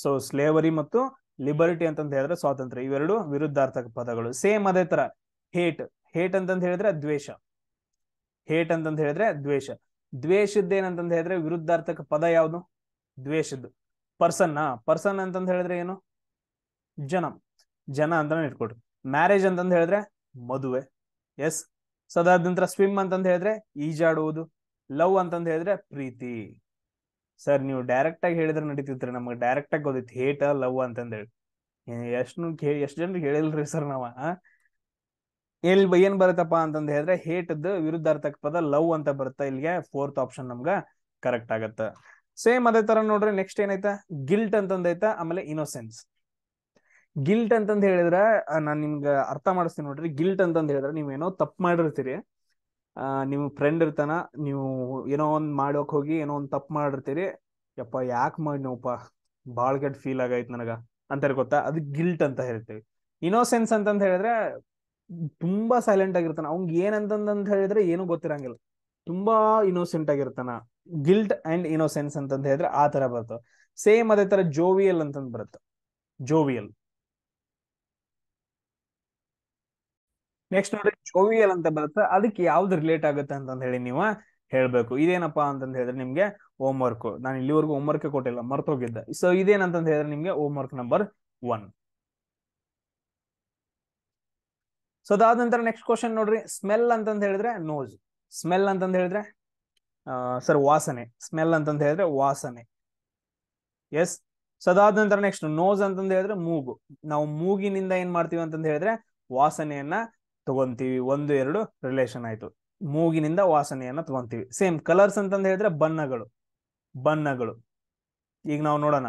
ಸೊ ಸ್ಲೇವರಿ ಮತ್ತು ಲಿಬರ್ಟಿ ಅಂತಂತ ಹೇಳಿದ್ರೆ ಸ್ವಾತಂತ್ರ್ಯ ಇವೆರಡು ವಿರುದ್ಧಾರ್ಥಕ ಪದಗಳು ಸೇಮ್ ಅದೇ ತರ ಹೇಟ್ ಹೇಟ್ ಅಂತಂತ ಹೇಳಿದ್ರೆ ದ್ವೇಷ ಹೇಟ್ ಅಂತಂತ ಹೇಳಿದ್ರೆ ದ್ವೇಷ ಏನಂತಂದ ಹೇಳಿದ್ರೆ ವಿರುದ್ಧಾರ್ಥಕ ಪದ ಯಾವುದು ದ್ವೇಷದ್ದು ಪರ್ಸನ್ನ ಪರ್ಸನ್ ಅಂತಂದ ಹೇಳಿದ್ರೆ ಏನು ಜನ ಜನ ಅಂತ ಇಟ್ಕೊಡ್ರಿ ಮ್ಯಾರೇಜ್ ಅಂತಂದ ಹೇಳಿದ್ರೆ ಮದುವೆ ಎಸ್ ಸದಾದ ನಂತರ ಸ್ವಿಮ್ ಅಂತಂದ ಹೇಳಿದ್ರೆ ಈಜಾಡುವುದು ಲವ್ ಅಂತಂದ ಹೇಳಿದ್ರೆ ಪ್ರೀತಿ ಸರ್ ನೀವು ಡೈರೆಕ್ಟ್ ಆಗಿ ಹೇಳಿದ್ರೆ ನಡೀತಿತ್ರಿ ನಮ್ಗೆ ಡೈರೆಕ್ಟ್ ಆಗಿ ಗೊತ್ತಿತ್ತು ಹೇಟ ಲವ್ ಅಂತಂದೇಳಿ ಎಷ್ಟು ಎಷ್ಟ್ ಜನರಿಗೆ ಹೇಳಿಲ್ರಿ ಸರ್ ನಾವ ಎಲ್ಲಿ ಏನ್ ಬರುತ್ತಪ್ಪ ಅಂತಂದ ಹೇಳಿದ್ರೆ ಹೇಟದ ವಿರುದ್ಧಾರ್ಥಕ ಪದ ಲವ್ ಅಂತ ಬರುತ್ತೆ ಇಲ್ಲಿಗೆ ಫೋರ್ತ್ ಆಪ್ಷನ್ ನಮ್ಗ ಕರೆಕ್ಟ್ ಆಗತ್ತ ಸೇಮ್ ಅದೇ ತರ ನೋಡ್ರಿ ನೆಕ್ಸ್ಟ್ ಏನೈತ ಗಿಲ್ಟ್ ಅಂತಂದೈತ ಆಮೇಲೆ ಇನೋಸೆನ್ಸ್ ಗಿಲ್ಟ್ ಅಂತಂದ ಹೇಳಿದ್ರ ನಾನ್ ನಿಮ್ಗೆ ಅರ್ಥ ಮಾಡಿಸ್ತೀನಿ ನೋಡ್ರಿ ಗಿಲ್ಟ್ ಅಂತಂದ ಹೇಳಿದ್ರೆ ನೀವೇನೋ ತಪ್ಪು ಮಾಡಿರ್ತೀರಿ ನಿಮ್ ಫ್ರೆಂಡ್ ಇರ್ತಾನ ನೀವು ಏನೋ ಒಂದ್ ಮಾಡೋಕ್ ಹೋಗಿ ಏನೋ ಒಂದ್ ತಪ್ಪು ಮಾಡಿರ್ತೀರಿ ಯಪ್ಪ ಯಾಕೆ ನೋಪ ಭಾಳ ಕೆಟ್ಟ ಫೀಲ್ ಆಗೈತ್ ನನಗ ಅಂತ ಗೊತ್ತಾ ಅದು ಗಿಲ್ಟ್ ಅಂತ ಹೇಳ್ತೀವಿ ಇನೋಸೆನ್ಸ್ ಅಂತಂದ್ ಹೇಳಿದ್ರೆ ತುಂಬಾ ಸೈಲೆಂಟ್ ಆಗಿರ್ತಾನ ಅವ್ನ್ ಏನಂತಂದಂತ ಹೇಳಿದ್ರೆ ಏನು ಗೊತ್ತಿರಂಗಿಲ್ಲ ತುಂಬಾ ಇನೋಸೆಂಟ್ ಆಗಿರ್ತಾನ ಗಿಲ್ಟ್ ಅಂಡ್ ಇನೋಸೆನ್ಸ್ ಅಂತಂದ್ ಹೇಳಿದ್ರೆ ಆ ತರ ಬರುತ್ತೆ ಸೇಮ್ ಅದೇ ತರ ಜೋವಿಯಲ್ ಅಂತಂದ್ ಬರುತ್ತೆ ಜೋವಿಯಲ್ ನೆಕ್ಸ್ಟ್ ನೋಡ್ರಿ ಜೋವಿಯಲ್ ಅಂತ ಬರುತ್ತೆ ಅದಕ್ಕೆ ಯಾವ್ದು ರಿಲೇಟ್ ಆಗುತ್ತೆ ಅಂತ ಹೇಳಿ ನೀವು ಹೇಳ್ಬೇಕು ಇದೇನಪ್ಪಾ ಅಂತಂದ ಹೇಳಿದ್ರೆ ನಿಮ್ಗೆ ಹೋಮ್ ವರ್ಕ್ ನಾನು ಇಲ್ಲಿವರೆಗೂ ಹೋಮ್ ವರ್ಕ್ ಕೊಟ್ಟಿಲ್ಲ ಮರ್ತೋಗಿದ್ದೆ ಸೊ ಇದೇನಂತ ಹೇಳಿದ್ರೆ ನಿಮ್ಗೆ homework number one so ಅದಾದ ನಂತರ ನೆಕ್ಸ್ಟ್ ಕ್ವಶನ್ ನೋಡ್ರಿ ಸ್ಮೆಲ್ ಅಂತ ಹೇಳಿದ್ರೆ ನೋಸ್ ಸ್ಮೆಲ್ ಅಂತಂದ ಹೇಳಿದ್ರೆ ಸರ್ ವಾಸನೆ ಸ್ಮೆಲ್ ಅಂತ ಹೇಳಿದ್ರೆ ವಾಸನೆ ಎಸ್ ಸೊ ಅದಾದ ನಂತರ ನೆಕ್ಸ್ಟ್ ನೋಸ್ ಅಂತಂದ ಹೇಳಿದ್ರೆ ಮೂಗು ನಾವು ಮೂಗಿನಿಂದ ಏನ್ ಮಾಡ್ತೀವಿ ಅಂತಂದ ಹೇಳಿದ್ರೆ ವಾಸನೆಯನ್ನ ತಗೊಂತೀವಿ ಒಂದು ಎರಡು ರಿಲೇಷನ್ ಆಯ್ತು ಮೂಗಿನಿಂದ ವಾಸನೆಯನ್ನ ತಗೊಂತೀವಿ ಸೇಮ್ ಕಲರ್ಸ್ ಅಂತಂದು ಹೇಳಿದ್ರೆ ಬಣ್ಣಗಳು ಬಣ್ಣಗಳು ಈಗ ನಾವು ನೋಡೋಣ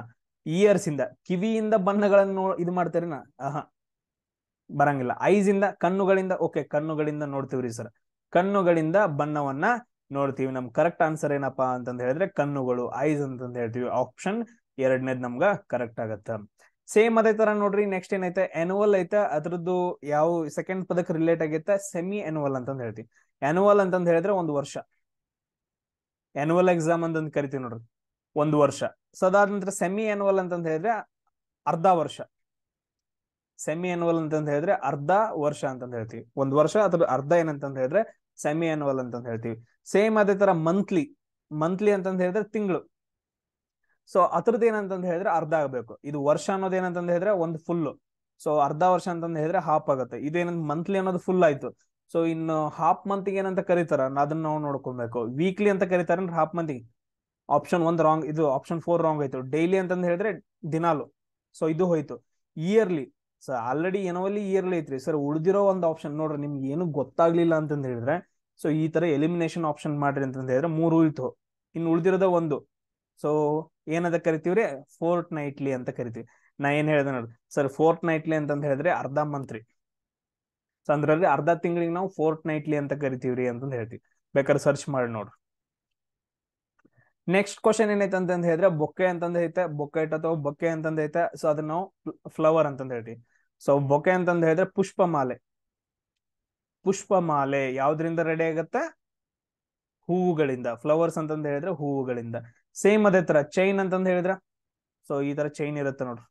ಇಯರ್ಸ್ ಇಂದ ಕಿವಿಯಿಂದ ಬಣ್ಣಗಳನ್ನು ಇದು ನಾ ಆಹಾ ಬರಂಗಿಲ್ಲ ಐಸ್ ಇಂದ ಕಣ್ಣುಗಳಿಂದ ಓಕೆ ಕಣ್ಣುಗಳಿಂದ ನೋಡ್ತೀವ್ರಿ ಸರ್ ಕಣ್ಣುಗಳಿಂದ ಬಣ್ಣವನ್ನ ನೋಡ್ತೀವಿ ನಮ್ ಕರೆಕ್ಟ್ ಆನ್ಸರ್ ಏನಪ್ಪಾ ಅಂತಂದ್ರೆ ಹೇಳಿದ್ರೆ ಕಣ್ಣುಗಳು ಐಸ್ ಅಂತಂದ ಹೇಳ್ತೀವಿ ಆಪ್ಷನ್ ಎರಡನೇದ್ ನಮ್ಗ ಕರೆಕ್ಟ್ ಆಗತ್ತ ಸೇಮ್ ಅದೇ ತರ ನೋಡ್ರಿ ನೆಕ್ಸ್ಟ್ ಏನೈತೆ ಅನುವಲ್ ಐತೆ ಅದ್ರದ್ದು ಯಾವ ಸೆಕೆಂಡ್ ಪದಕ್ಕೆ ರಿಲೇಟ್ ಆಗೈತೆ ಸೆಮಿ ಅನುವಲ್ ಅಂತ ಹೇಳ್ತೀವಿ ಆನುವಲ್ ಅಂತ ಹೇಳಿದ್ರೆ ಒಂದು ವರ್ಷ ಅನುವಲ್ ಎಕ್ಸಾಮ್ ಅಂತಂದ್ ಕರಿತೀವಿ ನೋಡ್ರಿ ಒಂದು ವರ್ಷ ಸೊ ಅದಾದ ನಂತರ ಸೆಮಿ ಅನ್ವಲ್ ಅಂತ ಹೇಳಿದ್ರೆ ಅರ್ಧ ವರ್ಷ ಸೆಮಿ ಅನ್ವಲ್ ಅಂತ ಹೇಳಿದ್ರೆ ಅರ್ಧ ವರ್ಷ ಅಂತ ಹೇಳ್ತೀವಿ ಒಂದ್ ವರ್ಷ ಅದ್ರ ಅರ್ಧ ಏನಂತ ಹೇಳಿದ್ರೆ ಸೆಮಿ ಅನ್ವಲ್ ಅಂತ ಹೇಳ್ತೀವಿ ಸೇಮ್ ಅದೇ ತರ ಮಂತ್ಲಿ ಮಂತ್ಲಿ ಅಂತಂದ್ರೆ ಹೇಳಿದ್ರೆ ತಿಂಗಳು ಸೊ ಅದ್ರದ್ದು ಏನಂತಂದ್ ಹೇಳಿದ್ರೆ ಅರ್ಧ ಆಗಬೇಕು ಇದು ವರ್ಷ ಅನ್ನೋದೇನಂತಂದ್ ಹೇಳಿದ್ರೆ ಒಂದು ಫುಲ್ ಸೊ ಅರ್ಧ ವರ್ಷ ಅಂತಂದ್ ಹೇಳಿದ್ರೆ ಹಾಫ್ ಆಗುತ್ತೆ ಏನಂದ್ರೆ ಮಂತ್ಲಿ ಅನ್ನೋದು ಫುಲ್ ಆಯ್ತು ಸೊ ಇನ್ನು ಹಾಫ್ ಮಂತ್ ಏನಂತ ಕರೀತಾರ ಅದನ್ನ ನಾವು ನೋಡ್ಕೊಬೇಕು ವೀಕ್ಲಿ ಅಂತ ಕರೀತಾರ ಅಂದ್ರೆ ಹಾಫ್ ಮಂತ್ ಆಪ್ಷನ್ ಒಂದ್ ರಾಂಗ್ ಇದು ಆಪ್ಷನ್ ಫೋರ್ ರಾಂಗ್ ಆಯ್ತು ಡೈಲಿ ಅಂತಂದ್ ಹೇಳಿದ್ರೆ ದಿನಾಲು ಸೊ ಇದು ಹೋಯ್ತು yearly sir already annually yearly ಐತ್ರಿ ಸರ್ ಉಳಿದಿರೋ ಒಂದು ಆಪ್ಷನ್ ನೋಡ್ರಿ ನಿಮ್ಗೆ ಏನು ಗೊತ್ತಾಗ್ಲಿಲ್ಲ ಅಂತಂದ್ ಹೇಳಿದ್ರೆ ಸೊ ಈ ತರ ಎಲಿಮಿನೇಷನ್ ಆಪ್ಷನ್ ಮಾಡ್ರಿ ಅಂತಂದ್ರೆ ಹೇಳಿದ್ರೆ ಮೂರು ಇತ್ತು ಇನ್ನು ಉಳಿದಿರೋದ ಒಂದು ಸೊ ಏನದ ಕರಿತೀವ್ರಿ ಫೋರ್ಟ್ ನೈಟ್ಲಿ ಅಂತ ಕರಿತೀವಿ ನಾ ಏನ್ ಹೇಳಿದೆ ನೋಡ್ರಿ ಸರ್ ಫೋರ್ಟ್ ನೈಟ್ಲಿ ಅಂತ ಹೇಳಿದ್ರೆ ಅರ್ಧ ಮಂತ್ರಿ ಅರ್ಧ ತಿಂಗಳಿಗೆ ನಾವು ಫೋರ್ಟ್ ನೈಟ್ಲಿ ಅಂತ ಕರಿತೀವ್ರಿ ಅಂತಂದ್ ಹೇಳ್ತೀವಿ ಬೇಕಾದ್ರೆ ಸರ್ಚ್ ಮಾಡಿ ನೋಡ್ರಿ ನೆಕ್ಸ್ಟ್ ಕ್ವಶನ್ ಏನೈತೆ ಅಂತ ಹೇಳಿದ್ರೆ ಬೊಕ್ಕೆ ಅಂತಂದ ಐತೆ ಇಟ್ಟ ಅಥವಾ ಬೊಕ್ಕೆ ಅಂತಂದೈತೆ ಐತೆ ಸೊ ಅದನ್ನ ನಾವು ಫ್ಲವರ್ ಅಂತ ಹೇಳ್ತೀವಿ ಸೊ ಬೊಕೆ ಪುಷ್ಪ ಹೇಳಿದ್ರೆ ಪುಷ್ಪ ಮಾಲೆ ಯಾವ್ದ್ರಿಂದ ರೆಡಿ ಆಗತ್ತೆ ಹೂವುಗಳಿಂದ ಫ್ಲವರ್ಸ್ ಅಂತಂದು ಹೇಳಿದ್ರೆ ಹೂವುಗಳಿಂದ ಸೇಮ್ ಅದೇ ತರ ಚೈನ್ ಅಂತಂದು ಹೇಳಿದ್ರ ಸೊ ಈ ತರ ಚೈನ್ ಇರುತ್ತೆ ನೋಡ್ರಿ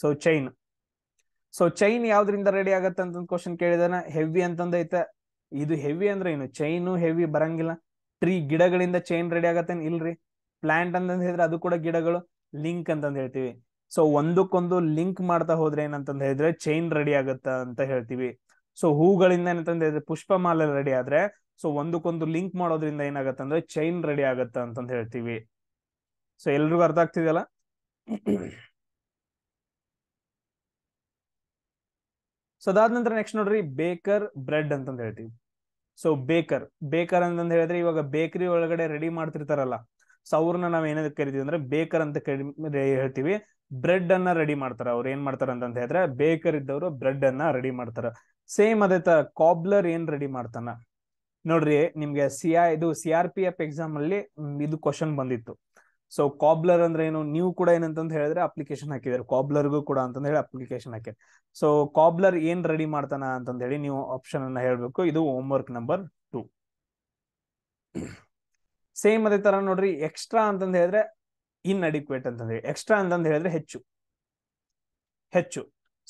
ಸೊ ಚೈನ್ ಸೊ ಚೈನ್ ಯಾವ್ದ್ರಿಂದ ರೆಡಿ ಆಗತ್ತೆ ಅಂತ ಕ್ವಶನ್ ಕೇಳಿದಾನ ಹೆವಿ ಅಂತಂದ ಐತೆ ಇದು ಹೆವಿ ಅಂದ್ರೆ ಏನು ಚೈನು ಹೆವಿ ಬರಂಗಿಲ್ಲ ಟ್ರೀ ಗಿಡಗಳಿಂದ ಚೈನ್ ರೆಡಿ ಆಗತ್ತೆ ಇಲ್ರಿ ಪ್ಲಾಂಟ್ ಅಂತಂದ್ ಹೇಳಿದ್ರೆ ಅದು ಕೂಡ ಗಿಡಗಳು ಲಿಂಕ್ ಅಂತಂದ ಹೇಳ್ತೀವಿ ಸೊ ಒಂದಕ್ಕೊಂದು ಲಿಂಕ್ ಮಾಡ್ತಾ ಹೋದ್ರೆ ಏನಂತಂದ್ ಹೇಳಿದ್ರೆ ಚೈನ್ ರೆಡಿ ಆಗತ್ತ ಅಂತ ಹೇಳ್ತೀವಿ ಸೊ ಹೂಗಳಿಂದ ಏನಂತಂದ್ ಹೇಳಿದ್ರೆ ಪುಷ್ಪಮಾಲೆ ರೆಡಿ ಆದ್ರೆ ಸೊ ಒಂದಕ್ಕೊಂದು ಲಿಂಕ್ ಮಾಡೋದ್ರಿಂದ ಏನಾಗುತ್ತೆ ಅಂದ್ರೆ ಚೈನ್ ರೆಡಿ ಆಗತ್ತೆ ಅಂತಂದು ಹೇಳ್ತೀವಿ ಸೊ ಎಲ್ರಿಗೂ ಅರ್ಥ ಆಗ್ತಿದೆಯಲ್ಲ ಸೊ ಅದಾದ ನಂತರ ನೆಕ್ಸ್ಟ್ ನೋಡ್ರಿ ಬೇಕರ್ ಬ್ರೆಡ್ ಅಂತ ಹೇಳ್ತೀವಿ ಸೊ ಬೇಕರ್ ಬೇಕರ್ ಅಂತ ಹೇಳಿದ್ರೆ ಇವಾಗ ಬೇಕರಿ ಒಳಗಡೆ ರೆಡಿ ಮಾಡ್ತಿರ್ತಾರಲ್ಲ ಸೊ ಅವ್ರನ್ನ ನಾವ್ ಏನಕ್ಕೆ ಕರಿತೀವಿ ಅಂದ್ರೆ ಬೇಕರ್ ಅಂತ ಹೇಳ್ತೀವಿ ಬ್ರೆಡ್ ಅನ್ನ ರೆಡಿ ಮಾಡ್ತಾರೆ ಅವ್ರು ಏನ್ ಮಾಡ್ತಾರ ಅಂತ ಹೇಳಿದ್ರೆ ಬೇಕರ್ ಇದ್ದವರು ಬ್ರೆಡ್ ಅನ್ನ ರೆಡಿ ಮಾಡ್ತಾರ ಸೇಮ್ ಅದೇ ತರ ಕಾಬ್ಲರ್ ಏನ್ ರೆಡಿ ಮಾಡ್ತಾನ ನೋಡ್ರಿ ನಿಮ್ಗೆ ಸಿ ಇದು C R P F exam ಅಲ್ಲಿ ಇದು ಕ್ವಶನ್ ಬಂದಿತ್ತು ಸೊ ಕಾಬ್ಲರ್ ಅಂದ್ರೆ ಏನು ನೀವು ಕೂಡ ಏನಂತಂದ್ ಹೇಳಿದ್ರೆ ಅಪ್ಲಿಕೇಶನ್ ಹಾಕಿದಾರೆ ಕಾಬ್ಲರ್ಗೂ ಕೂಡ ಅಂತಂದ ಹೇಳಿ ಅಪ್ಲಿಕೇಶನ್ ಹಾಕಿದ್ರೆ ಸೊ ಕಾಬ್ಲರ್ ಏನ್ ರೆಡಿ ಮಾಡ್ತಾನ ಅಂತಂದ ಹೇಳಿ ನೀವು ಆಪ್ಷನ್ ಅನ್ನ ಹೇಳ್ಬೇಕು ಇದು homework number two same ಅದೇ ತರ ನೋಡ್ರಿ ಎಕ್ಸ್ಟ್ರಾ ಅಂತಂದ ಹೇಳಿದ್ರೆ ಇನ್ ಅಡಿಕ್ವೇಟ್ ಅಂತಂದ ಹೇಳಿ ಎಕ್ಸ್ಟ್ರಾ ಅಂತಂದ್ ಹೇಳಿದ್ರೆ ಹೆಚ್ಚು ಹೆಚ್ಚು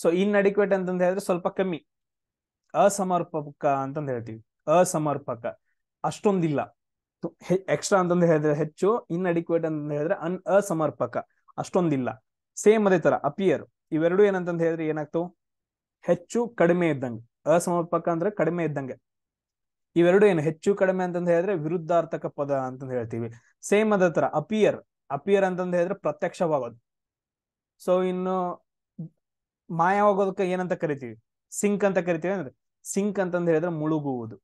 ಸೊ ಇನ್ ಅಡಿಕ್ವೇಟ್ ಅಂತಂದ ಹೇಳಿದ್ರೆ ಸ್ವಲ್ಪ ಕಮ್ಮಿ ಅಸಮರ್ಪಕ ಅಂತಂದ ಹೇಳ್ತೀವಿ ಅಸಮರ್ಪಕ ಅಷ್ಟೊಂದಿಲ್ಲ ಎಕ್ಸ್ಟ್ರಾ ಅಂತಂದು ಹೇಳಿದ್ರೆ ಹೆಚ್ಚು ಇನ್ ಅಂತ ಹೇಳಿದ್ರೆ ಅನ್ ಅಸಮರ್ಪಕ ಅಷ್ಟೊಂದಿಲ್ಲ ಸೇಮ್ ಅದೇ ತರ ಅಪಿಯರ್ ಇವೆರಡು ಏನಂತಂದು ಹೇಳಿದ್ರೆ ಏನಾಗ್ತವು ಹೆಚ್ಚು ಕಡಿಮೆ ಇದ್ದಂಗೆ ಅಸಮರ್ಪಕ ಅಂದ್ರೆ ಕಡಿಮೆ ಇದ್ದಂಗೆ ಇವೆರಡು ಏನು ಹೆಚ್ಚು ಕಡಿಮೆ ಅಂತಂದು ಹೇಳಿದ್ರೆ ವಿರುದ್ಧಾರ್ಥಕ ಪದ ಅಂತಂದು ಹೇಳ್ತೀವಿ ಸೇಮ್ ಅದೇ ತರ ಅಪಿಯರ್ ಅಪಿಯರ್ ಅಂತಂದು ಹೇಳಿದ್ರೆ ಪ್ರತ್ಯಕ್ಷವಾಗೋದು ಸೊ ಇನ್ನು ಮಾಯವಾಗೋದಕ್ಕೆ ಏನಂತ ಕರಿತೀವಿ ಸಿಂಕ್ ಅಂತ ಕರಿತೀವಿ ಅಂದ್ರೆ ಸಿಂಕ್ ಅಂತಂದು ಹೇಳಿದ್ರೆ ಮುಳುಗುವುದು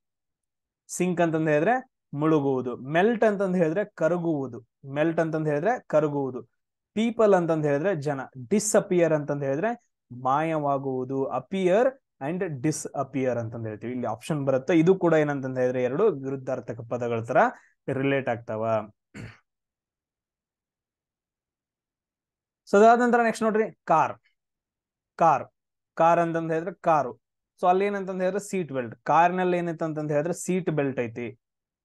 ಸಿಂಕ್ ಅಂತಂದು ಹೇಳಿದ್ರೆ ಮುಳುಗುವುದು ಮೆಲ್ಟ್ ಅಂತಂದು ಹೇಳಿದ್ರೆ ಕರಗುವುದು ಮೆಲ್ಟ್ ಅಂತಂದು ಹೇಳಿದ್ರೆ ಕರಗುವುದು ಪೀಪಲ್ ಅಂತಂದು ಹೇಳಿದ್ರೆ ಜನ ಡಿಸ್ಅಪಿಯರ್ ಅಂತಂದು ಹೇಳಿದ್ರೆ ಮಾಯವಾಗುವುದು ಅಪಿಯರ್ ಅಂಡ್ ಡಿಸ್ ಅಪಿಯರ್ ಹೇಳ್ತೀವಿ ಇಲ್ಲಿ ಆಪ್ಷನ್ ಬರುತ್ತೆ ಇದು ಕೂಡ ಏನಂತ ಹೇಳಿದ್ರೆ ಎರಡು ವಿರುದ್ಧಾರ್ಥಕ ಪದಗಳ ತರ ರಿಲೇಟ್ ಆಗ್ತಾವ ಸೊ ಅದಾದ ನಂತರ ನೆಕ್ಸ್ಟ್ ನೋಡ್ರಿ ಕಾರ್ ಕಾರ್ ಕಾರ್ ಅಂತಂದು ಹೇಳಿದ್ರೆ ಕಾರು ಸೊ ಅಲ್ಲಿ ಏನಂತ ಹೇಳಿದ್ರೆ ಸೀಟ್ ಬೆಲ್ಟ್ ಕಾರ್ನಲ್ಲಿ ಏನೈತೆ ಅಂತಂದ್ ಹೇಳಿದ್ರೆ ಸೀಟ್ ಬೆಲ್ಟ್ ಐತಿ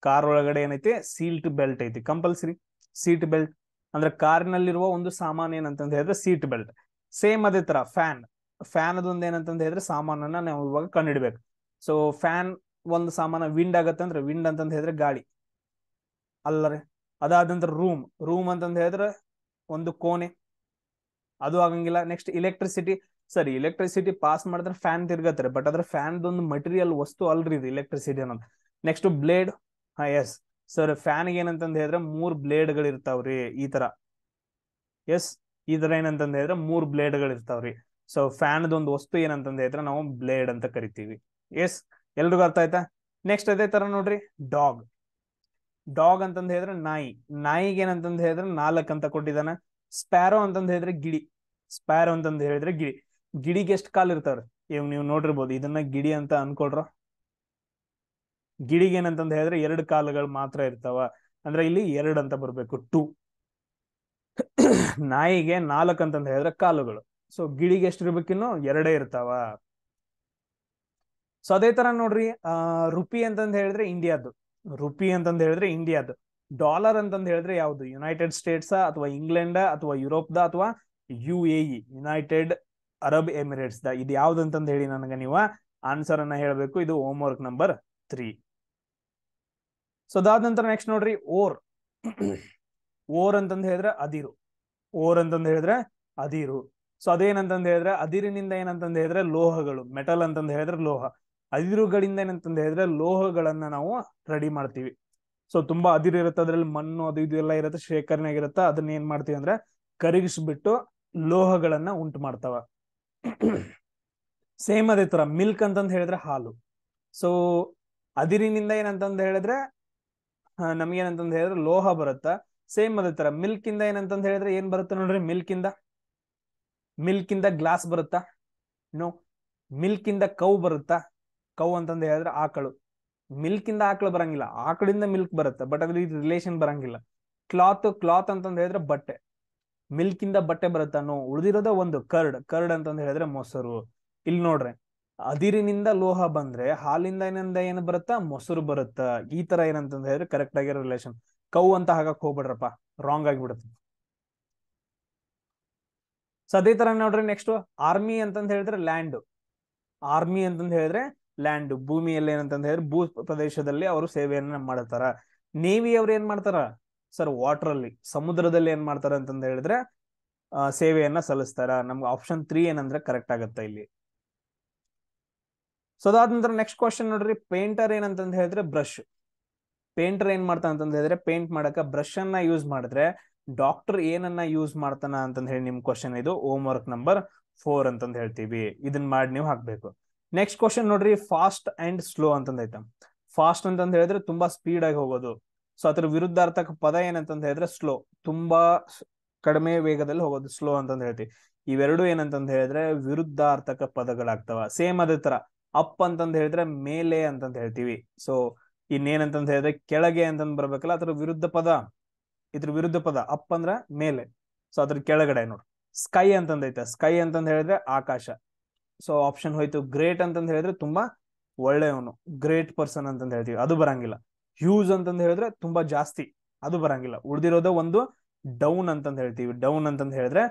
ಕಾರ್ ಒಳಗಡೆ ಏನೈತೆ ಸೀಟ್ ಬೆಲ್ಟ್ ಐತಿ ಕಂಪಲ್ಸರಿ ಸೀಟ್ ಬೆಲ್ಟ್ ಅಂದ್ರೆ ಕಾರ್ನಲ್ಲಿರುವ ಒಂದು ಸಾಮಾನು ಏನಂತಂದ್ ಹೇಳಿದ್ರೆ ಸೀಟ್ ಬೆಲ್ಟ್ ಸೇಮ್ ಅದೇ ತರ ಫ್ಯಾನ್ ಫ್ಯಾನ್ ಅದೊಂದು ಏನಂತಂದ್ ಹೇಳಿದ್ರೆ ಸಾಮಾನನ್ನ ನಾವು ಇವಾಗ ಕಂಡಿಡ್ಬೇಕು ಸೊ ಫ್ಯಾನ್ ಒಂದು ಸಾಮಾನ ವಿಂಡ್ ಅಂದ್ರೆ ವಿಂಡ್ ಅಂತಂದ್ ಹೇಳಿದ್ರೆ ಗಾಳಿ ಅಲ್ಲರೇ ಅದಾದಂತ ರೂಮ್ ರೂಮ್ ಅಂತಂದ್ ಹೇಳಿದ್ರೆ ಒಂದು ಕೋಣೆ ಅದು ಆಗಂಗಿಲ್ಲ ನೆಕ್ಸ್ಟ್ ಇಲೆಕ್ಟ್ರಿಸಿಟಿ ಸರಿ ಎಲೆಕ್ಟ್ರಿಸಿಟಿ ಪಾಸ್ ಮಾಡಿದ್ರೆ ಫ್ಯಾನ್ ತಿರ್ಗತ್ತಾರೆ ಬಟ್ ಅದ್ರ ಫ್ಯಾನ್ ಒಂದು ಮಟೀರಿಯಲ್ ವಸ್ತು ಅಲ್ರಿ ಇದು ಎಲೆಕ್ಟ್ರಿಸಿಟಿ ಅನ್ನೋದು ನೆಕ್ಸ್ಟ್ ಬ್ಲೇಡ್ ಹಾ ಎಸ್ ಸರ್ ಫ್ಯಾನ್ ಏನಂತಂದ್ ಹೇಳಿದ್ರೆ ಮೂರ್ ಬ್ಲೇಡ್ಗಳು ಇರ್ತಾವ್ರಿ ಈ ತರ ಎಸ್ ಈ ತರ ಏನಂತಂದ್ ಹೇಳಿದ್ರೆ ಮೂರ್ ಬ್ಲೇಡ್ಗಳು ಇರ್ತಾವ್ರಿ ಸೊ ಫ್ಯಾನ್ದೊಂದು ಒಂದು ವಸ್ತು ಏನಂತಂದ್ ಹೇಳಿದ್ರೆ ನಾವು ಬ್ಲೇಡ್ ಅಂತ ಕರಿತೀವಿ ಎಸ್ ಎಲ್ರಿಗೂ ಅರ್ಥ ಆಯ್ತಾ ನೆಕ್ಸ್ಟ್ ಅದೇ ತರ ನೋಡ್ರಿ ಡಾಗ್ ಡಾಗ್ ಅಂತಂದ್ ಹೇಳಿದ್ರೆ ನಾಯಿ ನಾಯಿಗೆ ಏನಂತಂದ್ ಹೇಳಿದ್ರೆ ನಾಲ್ಕ್ ಅಂತ ಕೊಟ್ಟಿದಾನ ಸ್ಪ್ಯಾರೋ ಅಂತಂದ್ರೆ ಹೇಳಿದ್ರೆ ಗಿಳಿ ಸ್ಪ್ಯಾರೋ ಅಂತಂದ್ ಹೇಳಿದ್ರೆ ಗಿಳಿ ಗಿಡಿಗೆ ಎಷ್ಟು ಕಾಲ್ ಇರ್ತಾವ್ರಿ ಇವ್ ನೀವು ನೋಡಿರ್ಬೋದು ಇದನ್ನ ಗಿಡಿ ಅಂತ ಅನ್ಕೊಳ್ರ ಗಿಡಿಗೆ ಹೇಳಿದ್ರೆ ಎರಡು ಕಾಲುಗಳು ಮಾತ್ರ ಇರ್ತಾವ ಅಂದ್ರೆ ಇಲ್ಲಿ ಎರಡು ಅಂತ ಬರ್ಬೇಕು ಟು ನಾಯಿಗೆ ನಾಲ್ಕು ಅಂತಂದ್ ಹೇಳಿದ್ರೆ ಕಾಲುಗಳು ಸೊ ಎಷ್ಟು ಇರ್ಬೇಕಿನ್ನೂ ಎರಡೇ ಇರ್ತಾವ ಸೊ ಅದೇ ತರ ನೋಡ್ರಿ ಆ ರುಪಿ ಅಂತಂದ್ ಹೇಳಿದ್ರೆ ಇಂಡಿಯಾದ್ದು ರುಪಿ ಅಂತಂದ ಹೇಳಿದ್ರೆ ಇಂಡಿಯಾದ್ದು ಡಾಲರ್ ಅಂತಂದ್ ಹೇಳಿದ್ರೆ ಯಾವ್ದು ಯುನೈಟೆಡ್ ಸ್ಟೇಟ್ಸ್ ಅಥವಾ ಇಂಗ್ಲೆಂಡ್ ಅಥವಾ ದ ಅಥವಾ U A E United Arab Emirates the ಇದು ಅಂತಂದ ಹೇಳಿ ನನಗೆ ನೀವು ಆನ್ಸರ್ ಅನ್ನ ಹೇಳಬೇಕು ಇದು homework number three so ಅದಾದ ನಂತರ ನೆಕ್ಸ್ಟ್ ನೋಡ್ರಿ ಓರ್ ಓರ್ ಅಂತಂದ ಹೇಳಿದ್ರೆ ಅದಿರು ಓರ್ ಅಂತಂದ ಹೇಳಿದ್ರೆ ಅದಿರು ಸೊ ಅದೇನಂತಂದ ಹೇಳಿದ್ರೆ ಅದಿರಿನಿಂದ ಏನಂತಂದ ಹೇಳಿದ್ರೆ ಲೋಹಗಳು ಮೆಟಲ್ ಅಂತಂದ ಹೇಳಿದ್ರೆ ಲೋಹ ಅದಿರುಗಳಿಂದ ಏನಂತಂದ ಹೇಳಿದ್ರೆ ಲೋಹಗಳನ್ನ ನಾವು ರೆಡಿ ಮಾಡ್ತೀವಿ ಸೊ ತುಂಬಾ ಅದಿರು ಇರುತ್ತೆ ಅದ್ರಲ್ಲಿ ಮಣ್ಣು ಅದು ಇದು ಎಲ್ಲ ಇರುತ್ತೆ ಶೇಖರಣೆ ಆಗಿರುತ್ತೆ ಅದನ್ನ ಏನ್ ಮಾಡ್ತೀವಿ ಅಂದ್ರೆ ಕರಗಿಸ್ಬಿಟ್ಟು ಲೋಹಗಳನ್ನ ಉಂಟು ಮಾಡ್ತಾವ ಸೇಮ್ ಅದೇ ತರ ಮಿಲ್ಕ್ ಅಂತಂದು ಹೇಳಿದ್ರೆ ಹಾಲು ಸೊ ಅದಿರಿನಿಂದ ಏನಂತಂದು ಹೇಳಿದ್ರೆ ನಮ್ಗೆ ಹೇಳಿದ್ರೆ ಲೋಹ ಬರುತ್ತಾ ಸೇಮ್ ಅದೇ ತರ ಮಿಲ್ಕ್ ಇಂದ ಏನಂತಂದು ಹೇಳಿದ್ರೆ ಏನ್ ಬರುತ್ತೆ ನೋಡ್ರಿ ಮಿಲ್ಕ್ ಇಂದ ಮಿಲ್ಕ್ ಇಂದ ಗ್ಲಾಸ್ ಬರುತ್ತಾ ನೋ ಮಿಲ್ಕ್ ಇಂದ ಕೌ ಬರುತ್ತಾ ಕೌ ಅಂತಂದು ಹೇಳಿದ್ರೆ ಆಕಳು ಮಿಲ್ಕ್ ಇಂದ ಆಕಳು ಬರಂಗಿಲ್ಲ ಆಕಳಿಂದ ಮಿಲ್ಕ್ ಬರುತ್ತೆ ಬಟ್ ಅದ್ರ ರಿಲೇಷನ್ ಬರಂಗಿಲ್ಲ ಕ್ಲಾತ್ ಕ್ಲಾತ್ ಅಂತಂದು ಹೇಳಿದ್ರೆ ಬಟ್ಟೆ ಮಿಲ್ಕ್ ಇಂದ ಬಟ್ಟೆ ಬರುತ್ತಾನೋ ಉಳಿದಿರೋದ ಒಂದು ಕರ್ಡ್ ಕರ್ಡ್ ಅಂತಂದು ಹೇಳಿದ್ರೆ ಮೊಸರು ಇಲ್ಲಿ ನೋಡ್ರಿ ಅದಿರಿನಿಂದ ಲೋಹ ಬಂದ್ರೆ ಹಾಲಿಂದ ಏನಂದ ಏನ್ ಬರುತ್ತಾ ಮೊಸರು ಬರುತ್ತ ಈ ತರ ಏನಂತ ಹೇಳಿದ್ರೆ ಕರೆಕ್ಟ್ ಆಗಿರೋ ರಿಲೇಷನ್ ಕೌ ಅಂತ ಹಾಕಕ್ ಹೋಗ್ಬಿಡ್ರಪ್ಪ ರಾಂಗ್ ಆಗಿಬಿಡುತ್ತೆ ಸೊ ಅದೇ ತರ ನೋಡ್ರಿ ನೆಕ್ಸ್ಟ್ ಆರ್ಮಿ ಅಂತಂದ ಹೇಳಿದ್ರೆ ಲ್ಯಾಂಡ್ ಆರ್ಮಿ ಅಂತಂದ ಹೇಳಿದ್ರೆ ಲ್ಯಾಂಡ್ ಭೂಮಿಯಲ್ಲಿ ಏನಂತಂದ್ರೆ ಹೇಳಿದ್ರೆ ಭೂ ಪ್ರದೇಶದಲ್ಲಿ ಅವರು ಸೇವೆಯನ್ನ ಮಾಡ್ತಾರ ನೇವಿ ಅವ್ರು ಏನ್ ಮಾಡ್ತಾರ ಸರ್ ವಾಟರ್ ಅಲ್ಲಿ ಸಮುದ್ರದಲ್ಲಿ ಏನ್ ಮಾಡ್ತಾರೆ ಅಂತಂದ ಹೇಳಿದ್ರೆ ಸೇವೆಯನ್ನ ಸಲ್ಲಿಸ್ತಾರ ನಮ್ಗೆ ಆಪ್ಷನ್ ತ್ರೀ ಏನಂದ್ರೆ ಕರೆಕ್ಟ್ ಆಗುತ್ತೆ ಇಲ್ಲಿ ಸೊ ಅದಾದ ನಂತರ ನೆಕ್ಸ್ಟ್ ಕ್ವಶನ್ ನೋಡ್ರಿ ಪೇಂಟರ್ ಏನಂತಂದ ಹೇಳಿದ್ರೆ ಬ್ರಷ್ ಪೇಂಟರ್ ಏನ್ ಮಾಡ್ತಾನ ಅಂತಂದ ಹೇಳಿದ್ರೆ ಪೇಂಟ್ ಮಾಡಕ ಬ್ರಷ್ ಅನ್ನ ಯೂಸ್ ಮಾಡಿದ್ರೆ ಡಾಕ್ಟರ್ ಏನನ್ನ ಯೂಸ್ ಮಾಡ್ತಾನ ಅಂತಂದ ಹೇಳಿ ನಿಮ್ ಕ್ವಶನ್ ಇದು ಹೋಮ್ ವರ್ಕ್ ನಂಬರ್ ಫೋರ್ ಅಂತಂದ ಹೇಳ್ತೀವಿ ಇದನ್ನ ಮಾಡಿ ನೀವು ಹಾಕ್ಬೇಕು ನೆಕ್ಸ್ಟ್ ಕ್ವಶನ್ ನೋಡ್ರಿ ಫಾಸ್ಟ್ ಅಂಡ್ ಸ್ಲೋ ಅಂತಂದ ಐತ ಫಾಸ್ಟ್ ಅಂತಂದ ಹೇಳಿದ್ರೆ ತುಂಬಾ ಸ್ಪೀಡ್ ಆಗಿ ಹೋಗೋದು ಸೊ ಅದ್ರ ವಿರುದ್ಧಾರ್ಥಕ ಪದ ಏನಂತ ಹೇಳಿದ್ರೆ ಸ್ಲೋ ತುಂಬಾ ಕಡಿಮೆ ವೇಗದಲ್ಲಿ ಹೋಗೋದು ಸ್ಲೋ ಅಂತ ಹೇಳ್ತೀವಿ ಇವೆರಡು ಏನಂತಂದ ಹೇಳಿದ್ರೆ ವಿರುದ್ಧಾರ್ಥಕ ಪದಗಳಾಗ್ತವ ಸೇಮ್ ಅದೇ ತರ ಅಪ್ ಅಂತ ಹೇಳಿದ್ರೆ ಮೇಲೆ ಅಂತ ಹೇಳ್ತೀವಿ ಸೊ ಇನ್ನೇನಂತ ಹೇಳಿದ್ರೆ ಕೆಳಗೆ ಅಂತಂದ್ ಬರ್ಬೇಕಲ್ಲ ಅದ್ರ ವಿರುದ್ಧ ಪದ ಇದ್ರ ವಿರುದ್ಧ ಪದ ಅಪ್ ಅಂದ್ರ ಮೇಲೆ ಸೊ ಅದ್ರ ಕೆಳಗಡೆ ನೋಡ್ರಿ ಸ್ಕೈ ಅಂತಂದೈತೆ ಸ್ಕೈ ಅಂತ ಹೇಳಿದ್ರೆ ಆಕಾಶ ಸೊ ಆಪ್ಷನ್ ಹೋಯ್ತು ಗ್ರೇಟ್ ಅಂತಂದ್ ಹೇಳಿದ್ರೆ ತುಂಬಾ ಒಳ್ಳೆಯವನು ಗ್ರೇಟ್ ಪರ್ಸನ್ ಅಂತ ಹೇಳ್ತೀವಿ ಅದು ಬರಂಗಿಲ್ಲ ಹ್ಯೂಜ್ ಅಂತಂದು ಹೇಳಿದ್ರೆ ತುಂಬಾ ಜಾಸ್ತಿ ಅದು ಬರಂಗಿಲ್ಲ ಉಳಿದಿರೋದು ಒಂದು ಡೌನ್ ಅಂತಂದ ಹೇಳ್ತೀವಿ ಡೌನ್ ಅಂತಂದು ಹೇಳಿದ್ರೆ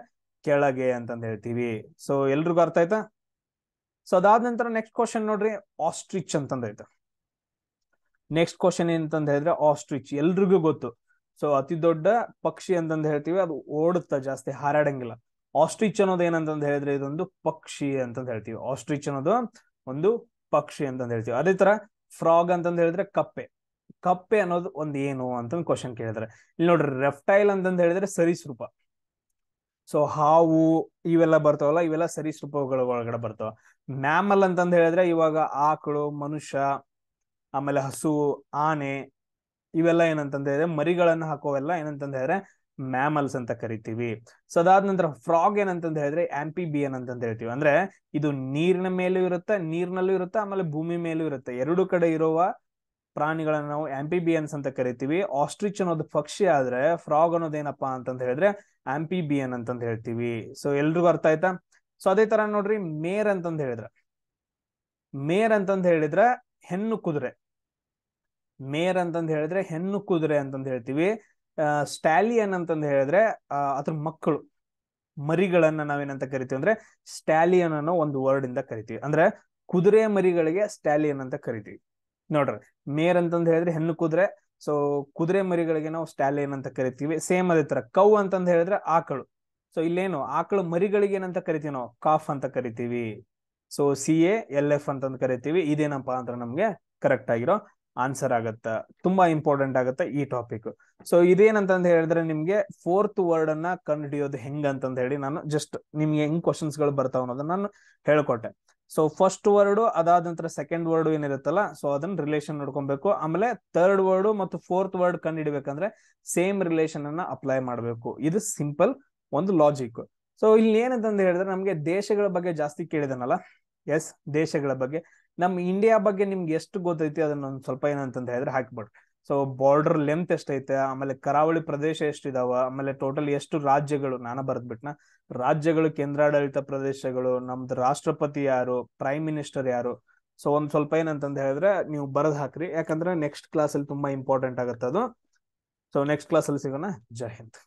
ಕೆಳಗೆ ಅಂತಂದ ಹೇಳ್ತೀವಿ ಸೊ ಎಲ್ರಿಗೂ ಅರ್ಥ ಆಯ್ತಾ ಸೊ ಅದಾದ ನಂತರ ನೆಕ್ಸ್ಟ್ ಕ್ವಶನ್ ನೋಡ್ರಿ ಆಸ್ಟ್ರಿಚ್ ಅಂತಂದೈತೆ ನೆಕ್ಸ್ಟ್ ಕ್ವಶನ್ ಏನಂತಂದ್ ಹೇಳಿದ್ರೆ ಆಸ್ಟ್ರಿಚ್ ಎಲ್ರಿಗೂ ಗೊತ್ತು ಸೊ ಅತಿ ದೊಡ್ಡ ಪಕ್ಷಿ ಅಂತಂದು ಹೇಳ್ತೀವಿ ಅದು ಓಡುತ್ತಾ ಜಾಸ್ತಿ ಹಾರಾಡಂಗಿಲ್ಲ ಆಸ್ಟ್ರಿಚ್ ಅನ್ನೋದು ಏನಂತ ಹೇಳಿದ್ರೆ ಇದೊಂದು ಪಕ್ಷಿ ಅಂತಂದು ಹೇಳ್ತೀವಿ ಆಸ್ಟ್ರಿಚ್ ಅನ್ನೋದು ಒಂದು ಪಕ್ಷಿ ಅಂತಂದು ಹೇಳ್ತೀವಿ ಅದೇ ತರ ಫ್ರಾಗ್ ಅಂತಂದು ಹೇಳಿದ್ರೆ ಕಪ್ಪೆ ಕಪ್ಪೆ ಅನ್ನೋದು ಒಂದ್ ಏನು ಅಂತ ಒಂದು ಕ್ವಶನ್ ಕೇಳಿದ್ರೆ ಇಲ್ಲಿ ನೋಡ್ರಿ ರೆಫ್ಟೈಲ್ ಅಂತಂದ್ರೆ ಹೇಳಿದ್ರೆ ಸರೀಸೃಪ ಸೊ ಹಾವು ಇವೆಲ್ಲ ಬರ್ತಾವಲ್ಲ ಇವೆಲ್ಲ ಸರಿಸೃಪಗಳ ಒಳಗಡೆ ಬರ್ತಾವ ಮ್ಯಾಮಲ್ ಅಂತಂದ ಹೇಳಿದ್ರೆ ಇವಾಗ ಆಕಳು ಮನುಷ್ಯ ಆಮೇಲೆ ಹಸು ಆನೆ ಇವೆಲ್ಲ ಏನಂತಂದ ಹೇಳಿದ್ರೆ ಮರಿಗಳನ್ನು ಹಾಕೋವೆಲ್ಲ ಏನಂತಂದ ಹೇಳಿದ್ರೆ ಮ್ಯಾಮಲ್ಸ್ ಅಂತ ಕರಿತೀವಿ ಸೊ ಅದಾದ ನಂತರ ಫ್ರಾಗ್ ಏನಂತಂದ ಹೇಳಿದ್ರೆ ಆಂಪಿಬಿಯನ್ ಅಂತ ಹೇಳ್ತೀವಿ ಅಂದ್ರೆ ಇದು ನೀರಿನ ಮೇಲೂ ಇರುತ್ತೆ ನೀರಿನಲ್ಲೂ ಇರುತ್ತೆ ಆಮೇಲೆ ಭೂಮಿ ಮೇಲೂ ಇರುತ್ತೆ ಎರಡು ಕಡೆ ಇರುವ ಪ್ರಾಣಿಗಳನ್ನ ನಾವು ಆಂಪಿಬಿಯನ್ಸ್ ಅಂತ ಕರಿತೀವಿ ಆಸ್ಟ್ರಿಚ್ ಅನ್ನೋದು ಪಕ್ಷಿ ಆದ್ರೆ ಫ್ರಾಗ್ ಅನ್ನೋದೇನಪ್ಪಾ ಅಂತ ಹೇಳಿದ್ರೆ ಆಂಪಿಬಿಯನ್ ಅಂತಂದ ಹೇಳ್ತೀವಿ ಸೊ ಎಲ್ರಿಗೂ ಅರ್ಥ ಆಯ್ತಾ ಸೊ ಅದೇ ತರ ನೋಡ್ರಿ ಮೇರ್ ಅಂತಂದ ಹೇಳಿದ್ರೆ ಮೇರ್ ಅಂತಂದ ಹೇಳಿದ್ರೆ ಹೆಣ್ಣು ಕುದುರೆ ಮೇರ್ ಅಂತಂದ ಹೇಳಿದ್ರೆ ಹೆಣ್ಣು ಕುದುರೆ ಅಂತಂದ ಹೇಳ್ತೀವಿ ಸ್ಟಾಲಿಯನ್ ಅಂತಂದ ಹೇಳಿದ್ರೆ ಅದ್ರ ಮಕ್ಕಳು ಮರಿಗಳನ್ನ ನಾವೇನಂತ ಕರಿತೀವಿ ಅಂದ್ರೆ ಸ್ಟಾಲಿಯನ್ ಅನ್ನೋ ಒಂದು ವರ್ಡ್ ಇಂದ ಕರಿತೀವಿ ಅಂದ್ರೆ ಕುದುರೆ ಮರಿಗಳಿಗೆ ಸ್ಟಾಲಿಯನ್ ಅಂತ ಕರಿತೀವಿ ನೋಡ್ರಿ ಮೇರ್ ಅಂತಂದ್ ಹೇಳಿದ್ರೆ ಹೆಣ್ಣು ಕುದುರೆ ಸೊ ಕುದುರೆ ಮರಿಗಳಿಗೆ ನಾವು ಸ್ಟಾಲಿನ್ ಅಂತ ಕರಿತೀವಿ ಸೇಮ್ ಅದೇ ತರ ಕೌ ಅಂತಂದ್ ಹೇಳಿದ್ರೆ ಆಕಳು ಸೊ ಇಲ್ಲೇನು ಆಕಳು ಮರಿಗಳಿಗೆ ಏನಂತ ಕರಿತೀವಿ ನಾವು ಕಾಫ್ ಅಂತ ಕರಿತೀವಿ so C A L F ಅಂತ ಕರಿತೀವಿ ಇದೇನಪ್ಪಾ ಅಂದ್ರೆ ನಮ್ಗೆ ಕರೆಕ್ಟ್ ಆಗಿರೋ ಆನ್ಸರ್ ಆಗತ್ತ ತುಂಬಾ ಇಂಪಾರ್ಟೆಂಟ್ ಆಗತ್ತ ಈ ಟಾಪಿಕ್ ಸೊ ಇದೇನಂತಂದ್ ಹೇಳಿದ್ರೆ ನಿಮ್ಗೆ ಫೋರ್ತ್ ವರ್ಡ್ ಅನ್ನ ಕಂಡು ಹಿಡಿಯೋದು ಅಂತಂದ ಹೇಳಿ ನಾನು ಜಸ್ಟ್ ನಿಮ್ಗೆ ಹೆಂಗ್ ಕ್ವಶನ್ಸ್ ಗಳು ಬರ್ತಾವ ಅನ್ನೋದನ್ನ ನಾನು ಹೇಳ್ಕೊಟ್ಟೆ ಸೊ ಫಸ್ಟ್ ವರ್ಡ್ ಅದಾದ ನಂತರ ಸೆಕೆಂಡ್ ವರ್ಡ್ ಏನಿರುತ್ತಲ್ಲ ಸೊ ಅದನ್ನ ರಿಲೇಷನ್ ನೋಡ್ಕೊಬೇಕು ಆಮೇಲೆ ಥರ್ಡ್ ವರ್ಡ್ ಮತ್ತು ಫೋರ್ತ್ ವರ್ಡ್ ಕಂಡು ಹಿಡಿಬೇಕಂದ್ರೆ ಸೇಮ್ ರಿಲೇಷನ್ ಅನ್ನ ಅಪ್ಲೈ ಮಾಡಬೇಕು ಇದು ಸಿಂಪಲ್ ಒಂದು ಲಾಜಿಕ್ ಸೊ ಇಲ್ಲಿ ಏನಂತಂದು ಹೇಳಿದ್ರೆ ನಮ್ಗೆ ದೇಶಗಳ ಬಗ್ಗೆ ಜಾಸ್ತಿ ಕೇಳಿದನಲ್ಲ ಎಸ್ ದೇಶಗಳ ಬಗ್ಗೆ ನಮ್ಮ ಇಂಡಿಯಾ ಬಗ್ಗೆ ನಿಮ್ಗೆ ಎಷ್ಟು ಗೊತ್ತೈತಿ ಅದನ್ನ ಒಂದು ಸ್ವಲ್ಪ ಏನಂತಂದು ಹೇಳಿದ್ರೆ ಹಾಕ್ಬಿಡ್ರಿ ಸೊ ಬಾರ್ಡರ್ ಲೆಂತ್ ಎಷ್ಟೈತೆ ಆಮೇಲೆ ಕರಾವಳಿ ಪ್ರದೇಶ ಎಷ್ಟಿದಾವ ಆಮೇಲೆ ಟೋಟಲ್ ಎಷ್ಟು ರಾಜ್ಯಗಳು ನಾನು ಬರೆದ್ಬಿಟ್ನ ರಾಜ್ಯಗಳು ಕೇಂದ್ರಾಡಳಿತ ಪ್ರದೇಶಗಳು ನಮ್ದು ರಾಷ್ಟ್ರಪತಿ ಯಾರು ಪ್ರೈಮ್ ಮಿನಿಸ್ಟರ್ ಯಾರು ಸೊ ಒಂದ್ ಸ್ವಲ್ಪ ಏನಂತ ಹೇಳಿದ್ರೆ ನೀವು ಬರದ್ ಹಾಕ್ರಿ ಯಾಕಂದ್ರೆ ನೆಕ್ಸ್ಟ್ ಕ್ಲಾಸ್ ಅಲ್ಲಿ ತುಂಬಾ ಇಂಪಾರ್ಟೆಂಟ್ ಆಗುತ್ತೆ ಅದು ಸೊ ನೆಕ್ಸ್ಟ್ ಕ್ಲಾಸ್ ಅಲ್ಲಿ ಸಿಗೋಣ ಜೈ ಹಿಂದ್